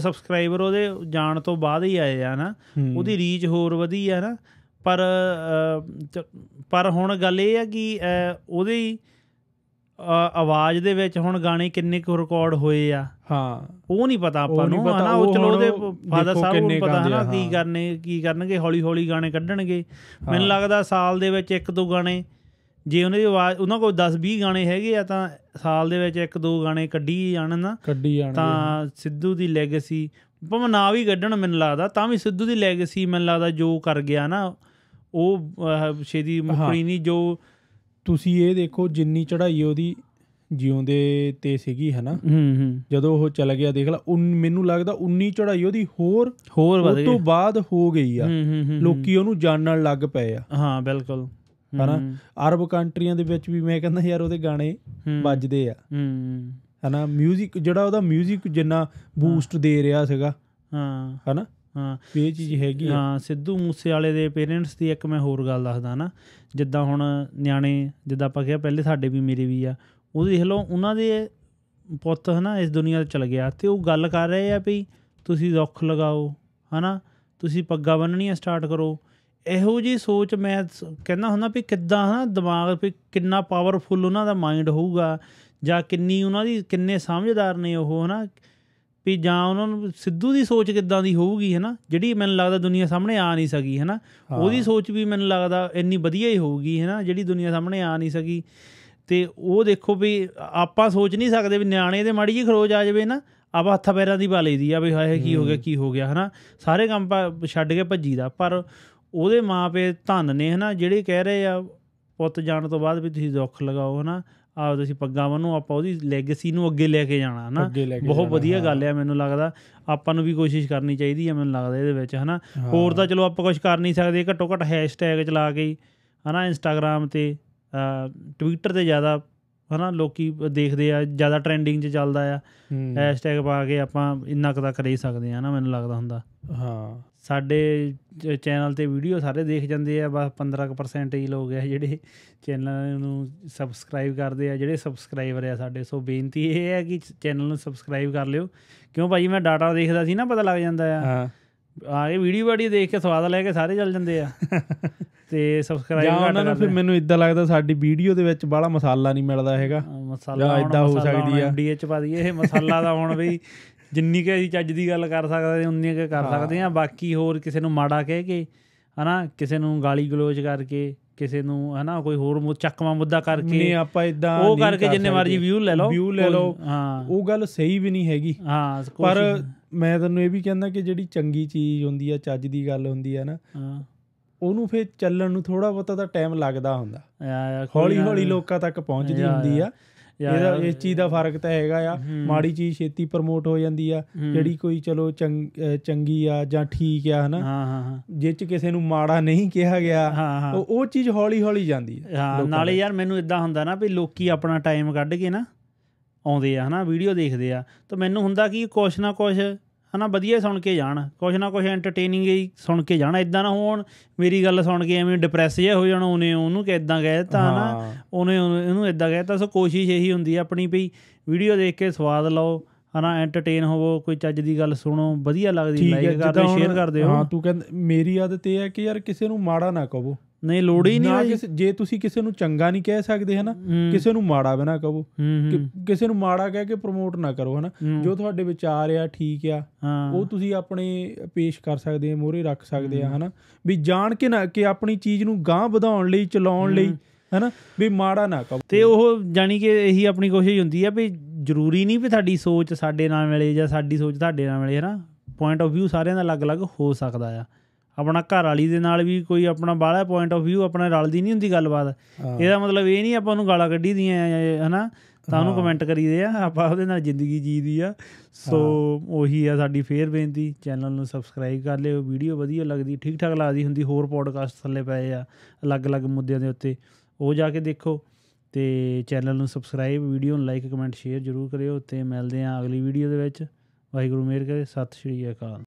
ਸਬਸਕ੍ਰਾਈਬਰ ਉਹਦੇ ਜਾਣ ਤੋਂ ਬਾਅਦ ਹੀ ਆਏ ਆ ਨਾ ਉਹਦੀ ਰੀਚ ਹੋਰ ਵਧੀ ਆ ਨਾ ਪਰ ਪਰ ਹੁਣ ਗੱਲ ਇਹ ਆ ਕਿ ਉਹਦੇ ਹੀ ਆਵਾਜ਼ ਦੇ ਵਿੱਚ ਹੁਣ ਗਾਣੇ ਕਿੰਨੇ ਕੁ ਰਿਕਾਰਡ ਹੋਏ ਆ ਹਾਂ ਉਹ ਨਹੀਂ ਪਤਾ ਆਪਾਂ ਨੂੰ ਹਨਾ ਉਹ ਚਲੋੜ ਦੇ ਫਾਦਰ ਸਾਹਿਬ ਨੂੰ ਪਤਾ ਹਨਾ ਕੀ ਕਰਨੇ ਕੀ ਕਰਨਗੇ ਹੌਲੀ ਹੌਲੀ ਗਾਣੇ ਕੱਢਣਗੇ ਮੈਨੂੰ ਲੱਗਦਾ ਸਾਲ ਦੇ ਵਿੱਚ ਇੱਕ ਦੋ ਗਾਣੇ ਜੇ ਉਹਨਾਂ ਦੀ ਆਵਾਜ਼ ਉਹਨਾਂ ਕੋਲ 10 20 ਗਾਣੇ ਹੈਗੇ ਆ ਤਾਂ ਸਾਲ ਦੇ ਵਿੱਚ ਇੱਕ ਦੋ ਗਾਣੇ ਕੱਢੀ ਜਾਣ ਨਾ ਕੱਢੀ ਜਾਣ ਤਾਂ ਸਿੱਧੂ ਦੀ ਲੈਗੇਸੀ ਭਾਵੇਂ ਨਾ ਵੀ ਕੱਢਣ ਮੈਨੂੰ ਲੱਗਦਾ ਤਾਂ ਵੀ ਸਿੱਧੂ ਦੀ ਲੈਗੇਸੀ ਮੈਨੂੰ ਲੱਗਦਾ ਜੋ ਕਰ ਗਿਆ ਨਾ ਉਹ ਛੇਦੀ ਮੁਕਰੀ ਨਹੀਂ ਜੋ ਤੁਸੀਂ ਇਹ ਦੇਖੋ ਜਿੰਨੀ ਚੜ੍ਹਾਈ ਉਹਦੀ ਜਿਉਂਦੇ ਤੇ ਸੀਗੀ ਹਨਾ ਜਦੋਂ ਉਹ ਚਲ ਗਿਆ ਦੇਖ ਲਾ ਮੈਨੂੰ ਲੱਗਦਾ 19 ਚੜ੍ਹਾਈ ਉਹਦੀ ਹੋਰ ਹੋਰ ਵਧ ਗਈ ਉਸ ਤੋਂ ਬਾਅਦ ਹੋ ਗਈ ਆ ਲੋਕੀ ਉਹਨੂੰ ਜਾਣਨ ਲੱਗ ਪਏ ਆ ਹਾਂ ਬਿਲਕੁਲ ਹਨਾ ਅਰਬ ਕੰਟਰੀਆਂ ਦੇ ਵਿੱਚ ਵੀ ਮੈਂ ਕਹਿੰਦਾ ਯਾਰ ਉਹਦੇ ਗਾਣੇ ਵੱਜਦੇ ਆ ਹਨਾ 뮤직 ਜਿਹੜਾ ਉਹਦਾ 뮤직 ਜਿੰਨਾ ਬੂਸਟ ਦੇ ਰਿਹਾ ਸੀਗਾ ਹਾਂ ਹਨਾ ਹਾਂ ਇਹ ਚੀਜ਼ ਹੈਗੀ ਹਾਂ ਸਿੱਧੂ ਮੂਸੇ ਵਾਲੇ ਦੇ ਪੇਰੈਂਟਸ ਦੀ ਇੱਕ ਮੈਂ ਹੋਰ ਗੱਲ ਦੱਸਦਾ ਨਾ ਜਿੱਦਾਂ ਹੁਣ ਨਿਆਣੇ ਜਿੱਦਾਂ ਆਪਾਂ ਕਿਹਾ ਪਹਿਲੇ ਸਾਡੇ ਵੀ ਮੇਰੇ ਵੀ ਆ ਉਹ ਦੇਖ ਲਓ ਉਹਨਾਂ ਦੇ ਪੁੱਤ ਹਨਾ ਇਸ ਦੁਨੀਆ ਤੋਂ ਚਲ ਗਿਆ ਤੇ ਉਹ ਗੱਲ ਕਰ ਰਹੇ ਆ ਵੀ ਤੁਸੀਂ ਰੁੱਖ ਲਗਾਓ ਹਨਾ ਤੁਸੀਂ ਪੱਗਾ ਬੰਨਣੀਆਂ ਸਟਾਰਟ ਕਰੋ ਇਹੋ ਜੀ ਸੋਚ ਮੈਂ ਕਹਿੰਦਾ ਹੁੰਦਾ ਵੀ ਕਿੱਦਾਂ ਹਨਾ ਦਿਮਾਗ ਵੀ ਕਿੰਨਾ ਪਾਵਰਫੁਲ ਉਹਨਾਂ ਦਾ ਮਾਈਂਡ ਹੋਊਗਾ ਜਾਂ ਕਿੰਨੀ ਉਹਨਾਂ ਦੀ ਕਿੰਨੇ ਸਮਝਦਾਰ ਨੇ ਉਹ ਹਨਾ ਵੀ ਜਾਂ ਉਹਨਾਂ ਨੂੰ ਸਿੱਧੂ ਦੀ ਸੋਚ ਕਿੱਦਾਂ ਦੀ ਹੋਊਗੀ ਹੈਨਾ ਜਿਹੜੀ ਮੈਨੂੰ ਲੱਗਦਾ ਦੁਨੀਆ ਸਾਹਮਣੇ ਆ ਨਹੀਂ ਸਕੀ ਹੈਨਾ ਉਹਦੀ ਸੋਚ ਵੀ ਮੈਨੂੰ ਲੱਗਦਾ ਇੰਨੀ ਵਧੀਆ ਹੀ ਹੋਊਗੀ ਹੈਨਾ ਜਿਹੜੀ ਦੁਨੀਆ ਸਾਹਮਣੇ ਆ ਨਹੀਂ ਸਕੀ ਤੇ ਉਹ ਦੇਖੋ ਵੀ ਆਪਾਂ ਸੋਚ ਨਹੀਂ ਸਕਦੇ ਵੀ ਨਿਆਣੇ ਦੇ ਮਾੜੀ ਜੀ ਖਰੋਜ ਆ ਜਾਵੇ ਨਾ ਆਪਾਂ ਹੱਥਾਂ ਪੈਰਾਂ ਦੀ ਪਾ ਲਈਦੀ ਆ ਵੀ ਹਾਏ ਕੀ ਹੋ ਗਿਆ ਕੀ ਹੋ ਗਿਆ ਹਨਾ ਸਾਰੇ ਕੰਮ ਛੱਡ ਕੇ ਭੱਜੀ ਦਾ ਪਰ ਉਹਦੇ ਮਾਪੇ ਧੰਨ ਨੇ ਹਨਾ ਜਿਹੜੇ ਕਹਿ ਰਹੇ ਆ ਪੁੱਤ ਜਾਣ ਤੋਂ ਬਾਅਦ ਵੀ ਤੁਸੀਂ ਦੁੱਖ ਲਗਾਓ ਹਨਾ ਆਪਦੇ ਤੁਸੀਂ ਪੱਗਾਂ ਨੂੰ ਆਪਾਂ ਉਹਦੀ ਲੈਗੇਸੀ ਨੂੰ ਅੱਗੇ ਲੈ ਕੇ ਜਾਣਾ ਹਨਾ ਬਹੁਤ ਵਧੀਆ ਗੱਲ ਹੈ ਮੈਨੂੰ ਲੱਗਦਾ ਆਪਾਂ ਨੂੰ ਵੀ ਕੋਸ਼ਿਸ਼ ਕਰਨੀ ਚਾਹੀਦੀ ਹੈ ਮੈਨੂੰ ਲੱਗਦਾ ਇਹਦੇ ਵਿੱਚ ਹਨਾ ਹੋਰ ਤਾਂ ਚਲੋ ਆਪਾਂ ਕੁਝ ਕਰ ਨਹੀਂ ਸਕਦੇ ਘੱਟੋ ਘੱਟ ਹੈਸ਼ਟੈਗ ਚਲਾ ਕੇ ਹਨਾ ਇੰਸਟਾਗ੍ਰam ਤੇ ਟਵਿੱਟਰ ਤੇ ਜ਼ਿਆਦਾ ਹਨਾ ਲੋਕੀ ਦੇਖਦੇ ਆ ਜਿਆਦਾ ਟ੍ਰੈਂਡਿੰਗ 'ਚ ਚੱਲਦਾ ਆ ਹੈਸ਼ਟੈਗ ਪਾ ਕੇ ਆਪਾਂ ਇੰਨਾ ਕੁ ਤਾਂ ਕਰ ਹੀ ਸਕਦੇ ਆ ਹਨਾ ਮੈਨੂੰ ਲੱਗਦਾ ਹੁੰਦਾ ਹਾਂ ਸਾਡੇ ਚੈਨਲ ਤੇ ਵੀਡੀਓ ਸਾਰੇ ਦੇਖ ਜਾਂਦੇ ਆ ਬਸ 15% ਹੀ ਲੋਕ ਆ ਜਿਹੜੇ ਚੈਨਲ ਨੂੰ ਸਬਸਕ੍ਰਾਈਬ ਕਰਦੇ ਆ ਜਿਹੜੇ ਸਬਸਕ੍ਰਾਈਬਰ ਆ ਸਾਡੇ ਸੋ ਬੇਨਤੀ ਇਹ ਹੈ ਕਿ ਚੈਨਲ ਨੂੰ ਸਬਸਕ੍ਰਾਈਬ ਕਰ ਲਿਓ ਕਿਉਂ ਭਾਈ ਮੈਂ ਡਾਟਾ ਦੇਖਦਾ ਸੀ ਨਾ ਪਤਾ ਲੱਗ ਜਾਂਦਾ ਆ ਹਾਂ ਆ ਇਹ ਵੀਡੀਓ ਬੜੀ ਦੇਖ ਕੇ ਸਵਾਦ ਲੈ ਕੇ ਸਾਰੇ ਚੱਲ ਜਾਂਦੇ ਆ ਤੇ ਸਬਸਕ੍ਰਾਈਬ ਕਰ ਉਹਨਾਂ ਨੂੰ ਫਿਰ ਮੈਨੂੰ ਇਦਾਂ ਲੱਗਦਾ ਸਾਡੀ ਵੀਡੀਓ ਦੇ ਵਿੱਚ ਬਾਲਾ ਮਸਾਲਾ ਨਹੀਂ ਮਿਲਦਾ ਹੈਗਾ ਮਸਾਲਾ ਇਦਾਂ ਹੋ ਸਕਦੀ ਆ ਡੀਐਚ ਪਾ ਦਈਏ ਇਹ ਮਸਾਲਾ ਦਾ ਹੁਣ ਵੀ ਜਿੰਨੀ ਕੇ ਚੱਜ ਦੀ ਗੱਲ ਕਰ ਸਕਦੇ ਉਨੀ ਕੇ ਕਰ ਸਕਦੇ ਆ ਬਾਕੀ ਹੋਰ ਕਿਸੇ ਨੂੰ ਮਾੜਾ ਕਹਿ ਕੇ ਹਨਾ ਕਿਸੇ ਨੂੰ ਗਾਲੀ ਗਲੋਚ ਕਰਕੇ ਕਿਸੇ ਨੂੰ ਹਨਾ ਕੋਈ ਹੋਰ ਚੱਕਵਾ ਮੁੱਦਾ ਕਰਕੇ ਨਹੀਂ ਆਪਾਂ ਇਦਾਂ ਉਹ ਕਰਕੇ ਜਿੰਨੇ ਮਰਜੀ ਵਿਊ ਲੈ ਲਓ ਵਿਊ ਲੈ ਲਓ ਹਾਂ ਉਹ ਗੱਲ ਸਹੀ ਵੀ ਨਹੀਂ ਹੈਗੀ ਹਾਂ ਪਰ ਮੈਂ ਤੁਹਾਨੂੰ ਇਹ ਵੀ ਕਹਿੰਦਾ ਕਿ ਜਿਹੜੀ ਚੰਗੀ ਚੀਜ਼ ਹੁੰਦੀ ਆ ਚੱਜ ਦੀ ਗੱਲ ਹੁੰਦੀ ਆ ਨਾ ਉਹਨੂੰ ਫੇਰ ਚੱਲਣ ਨੂੰ ਥੋੜਾ ਬਹੁਤਾ ਤਾਂ ਟਾਈਮ ਲੱਗਦਾ ਹੁੰਦਾ ਹੌਲੀ ਹੌਲੀ ਲੋਕਾਂ ਤੱਕ ਪਹੁੰਚਦੀ ਹੁੰਦੀ ਆ ਇਹਦਾ ਇਸ ਚੀਜ਼ ਦਾ ਫਰਕ ਤਾਂ ਹੈਗਾ ਆ ਮਾੜੀ ਚੀਜ਼ ਛੇਤੀ ਪ੍ਰਮੋਟ ਹੋ ਜਾਂਦੀ ਆ ਜਿਹੜੀ ਕੋਈ ਚਲੋ ਚੰਗੀ ਆ ਜਾਂ ਠੀਕ ਆ ਹਨਾ ਜਿੱਚ ਕਿਸੇ ਨੂੰ ਮਾੜਾ ਨਹੀਂ ਕਿਹਾ ਗਿਆ ਉਹ ਉਹ ਚੀਜ਼ ਹੌਲੀ ਹੌਲੀ ਜਾਂਦੀ ਆ ਨਾਲੇ ਯਾਰ ਮੈਨੂੰ ਇਦਾਂ ਹੁੰਦਾ ਨਾ ਵੀ ਲੋਕੀ ਆਪਣਾ ਟਾਈਮ ਕੱਢ ਕੇ ਨਾ ਆਉਂਦੇ ਆ ਹਨਾ ਵੀਡੀਓ ਦੇਖਦੇ ਆ ਤਾਂ ਮੈਨੂੰ ਹੁੰਦਾ ਕਿ ਕੁਛ ਨਾ ਕੁਛ ਹਨਾ ਵਧੀਆ ਸੁਣ ਕੇ ਜਾਣ ਕੁਝ ਨਾ ਕੁਝ ਐਂਟਰਟੇਨਿੰਗ ਹੀ ਸੁਣ ਕੇ ਜਾਣਾ ਇਦਾਂ ਨਾ ਹੋਣ ਮੇਰੀ ਗੱਲ ਸੁਣ ਕੇ ਐਵੇਂ ਡਿਪਰੈਸ ਜਿਹਾ ਹੋ ਜਾਣਾ ਉਹਨੇ ਉਹਨੂੰ ਕਿਦਾਂ ਕਹਿਤਾ ਨਾ ਉਹਨੇ ਇਹਨੂੰ ਇਦਾਂ ਕਹਿਤਾ ਸੋ ਕੋਸ਼ਿਸ਼ ਇਹੀ ਹੁੰਦੀ ਆ ਆਪਣੀ ਵੀ ਵੀਡੀਓ ਦੇਖ ਕੇ ਸਵਾਦ ਲਓ ਹਨਾ ਐਂਟਰਟੇਨ ਹੋਵੋ ਕੋਈ ਚੱਜ ਦੀ ਗੱਲ ਸੁਣੋ ਵਧੀਆ ਲੱਗਦੀ ਲਾਈਕ ਕਰਦੇ ਸ਼ੇਅਰ ਕਰਦੇ ਹੋ ਹਾਂ ਤੂੰ ਕਹਿੰਦਾ ਮੇਰੀ ਆਦਤ ਇਹ ਹੈ ਕਿ ਯਾਰ ਕਿਸੇ ਨੂੰ ਮਾੜਾ ਨਾ ਕਹੋ ਨਹੀਂ ਲੋੜ ਹੀ ਨਹੀਂ ਨਾ ਜੇ ਤੁਸੀਂ ਕਿਸੇ ਨੂੰ ਚੰਗਾ ਨਹੀਂ ਕਹਿ ਸਕਦੇ ਹਨਾ ਕਿਸੇ ਨੂੰ ਮਾੜਾ ਬਿਨਾ ਕਹੋ ਕਿਸੇ ਨੂੰ ਮਾੜਾ ਕਹਿ ਕੇ ਪ੍ਰਮੋਟ ਨਾ ਕਰੋ ਹਨਾ ਜੋ ਤੁਹਾਡੇ ਵਿਚਾਰ ਆ ਠੀਕ ਆ ਉਹ ਤੁਸੀਂ ਆਪਣੇ ਪੇਸ਼ ਕਰ ਸਕਦੇ ਆ ਮੋਰੇ ਰੱਖ ਸਕਦੇ ਆ ਹਨਾ ਵੀ ਜਾਣ ਕੇ ਨਾ ਕਿ ਆਪਣੀ ਚੀਜ਼ ਨੂੰ ਗਾਂ ਵਧਾਉਣ ਲਈ ਚਲਾਉਣ ਲਈ ਹਨਾ ਵੀ ਮਾੜਾ ਨਾ ਕਹੋ ਤੇ ਉਹ ਜਾਨੀ ਕਿ ਇਹੀ ਆਪਣੀ ਕੋਸ਼ਿਸ਼ ਹੁੰਦੀ ਆ ਵੀ ਜ਼ਰੂਰੀ ਨਹੀਂ ਵੀ ਤੁਹਾਡੀ ਸੋਚ ਸਾਡੇ ਨਾਲ ਮਿਲੇ ਜਾਂ ਸਾਡੀ ਸੋਚ ਤੁਹਾਡੇ ਨਾਲ ਮਿਲੇ ਹਨਾ ਪੁਆਇੰਟ ਆਫ View ਸਾਰਿਆਂ ਦਾ ਅਲੱਗ-ਅਲੱਗ ਹੋ ਸਕਦਾ ਆ ਆਪਣਾ ਘਰ ਵਾਲੀ ਦੇ ਨਾਲ ਵੀ ਕੋਈ ਆਪਣਾ ਬਾਹਲਾ ਪੁਆਇੰਟ ਆਫ View ਆਪਣਾ ਰਲਦੀ ਨਹੀਂ ਹੁੰਦੀ ਗੱਲਬਾਤ ਇਹਦਾ ਮਤਲਬ ਇਹ ਨਹੀਂ ਆਪਾਂ ਉਹਨੂੰ ਗਾਲਾਂ ਕੱਢੀ ਦੀਆਂ ਹਨਾ ਤਾਂ ਉਹਨੂੰ ਕਮੈਂਟ ਕਰੀਦੇ ਆ ਆਪਾਂ ਉਹਦੇ ਨਾਲ ਜ਼ਿੰਦਗੀ ਜੀਦੀ ਆ ਸੋ ਉਹੀ ਆ ਸਾਡੀ ਫੇਰ ਬੇਨਤੀ ਚੈਨਲ ਨੂੰ ਸਬਸਕ੍ਰਾਈਬ ਕਰ ਲਿਓ ਵੀਡੀਓ ਵਧੀਆ ਲੱਗਦੀ ਠੀਕ ਠਾਕ ਲੱਗਦੀ ਹੁੰਦੀ ਹੋਰ ਪੋਡਕਾਸਟ ਥੱਲੇ ਪਏ ਆ ਅਲੱਗ-ਅਲੱਗ ਮੁੱਦਿਆਂ ਦੇ ਉੱਤੇ ਉਹ ਜਾ ਕੇ ਦੇਖੋ ਤੇ ਚੈਨਲ ਨੂੰ ਸਬਸਕ੍ਰਾਈਬ ਵੀਡੀਓ ਨੂੰ ਲਾਈਕ ਕਮੈਂਟ ਸ਼ੇਅਰ ਜਰੂਰ ਕਰਿਓ ਤੇ ਮਿਲਦੇ ਆ ਅਗਲੀ ਵੀਡੀਓ ਦੇ ਵਿੱਚ ਵਾਹਿਗੁਰੂ ਮੇਰ ਕਰੇ ਸਤਿ ਸ਼੍ਰੀ ਅਕਾਲ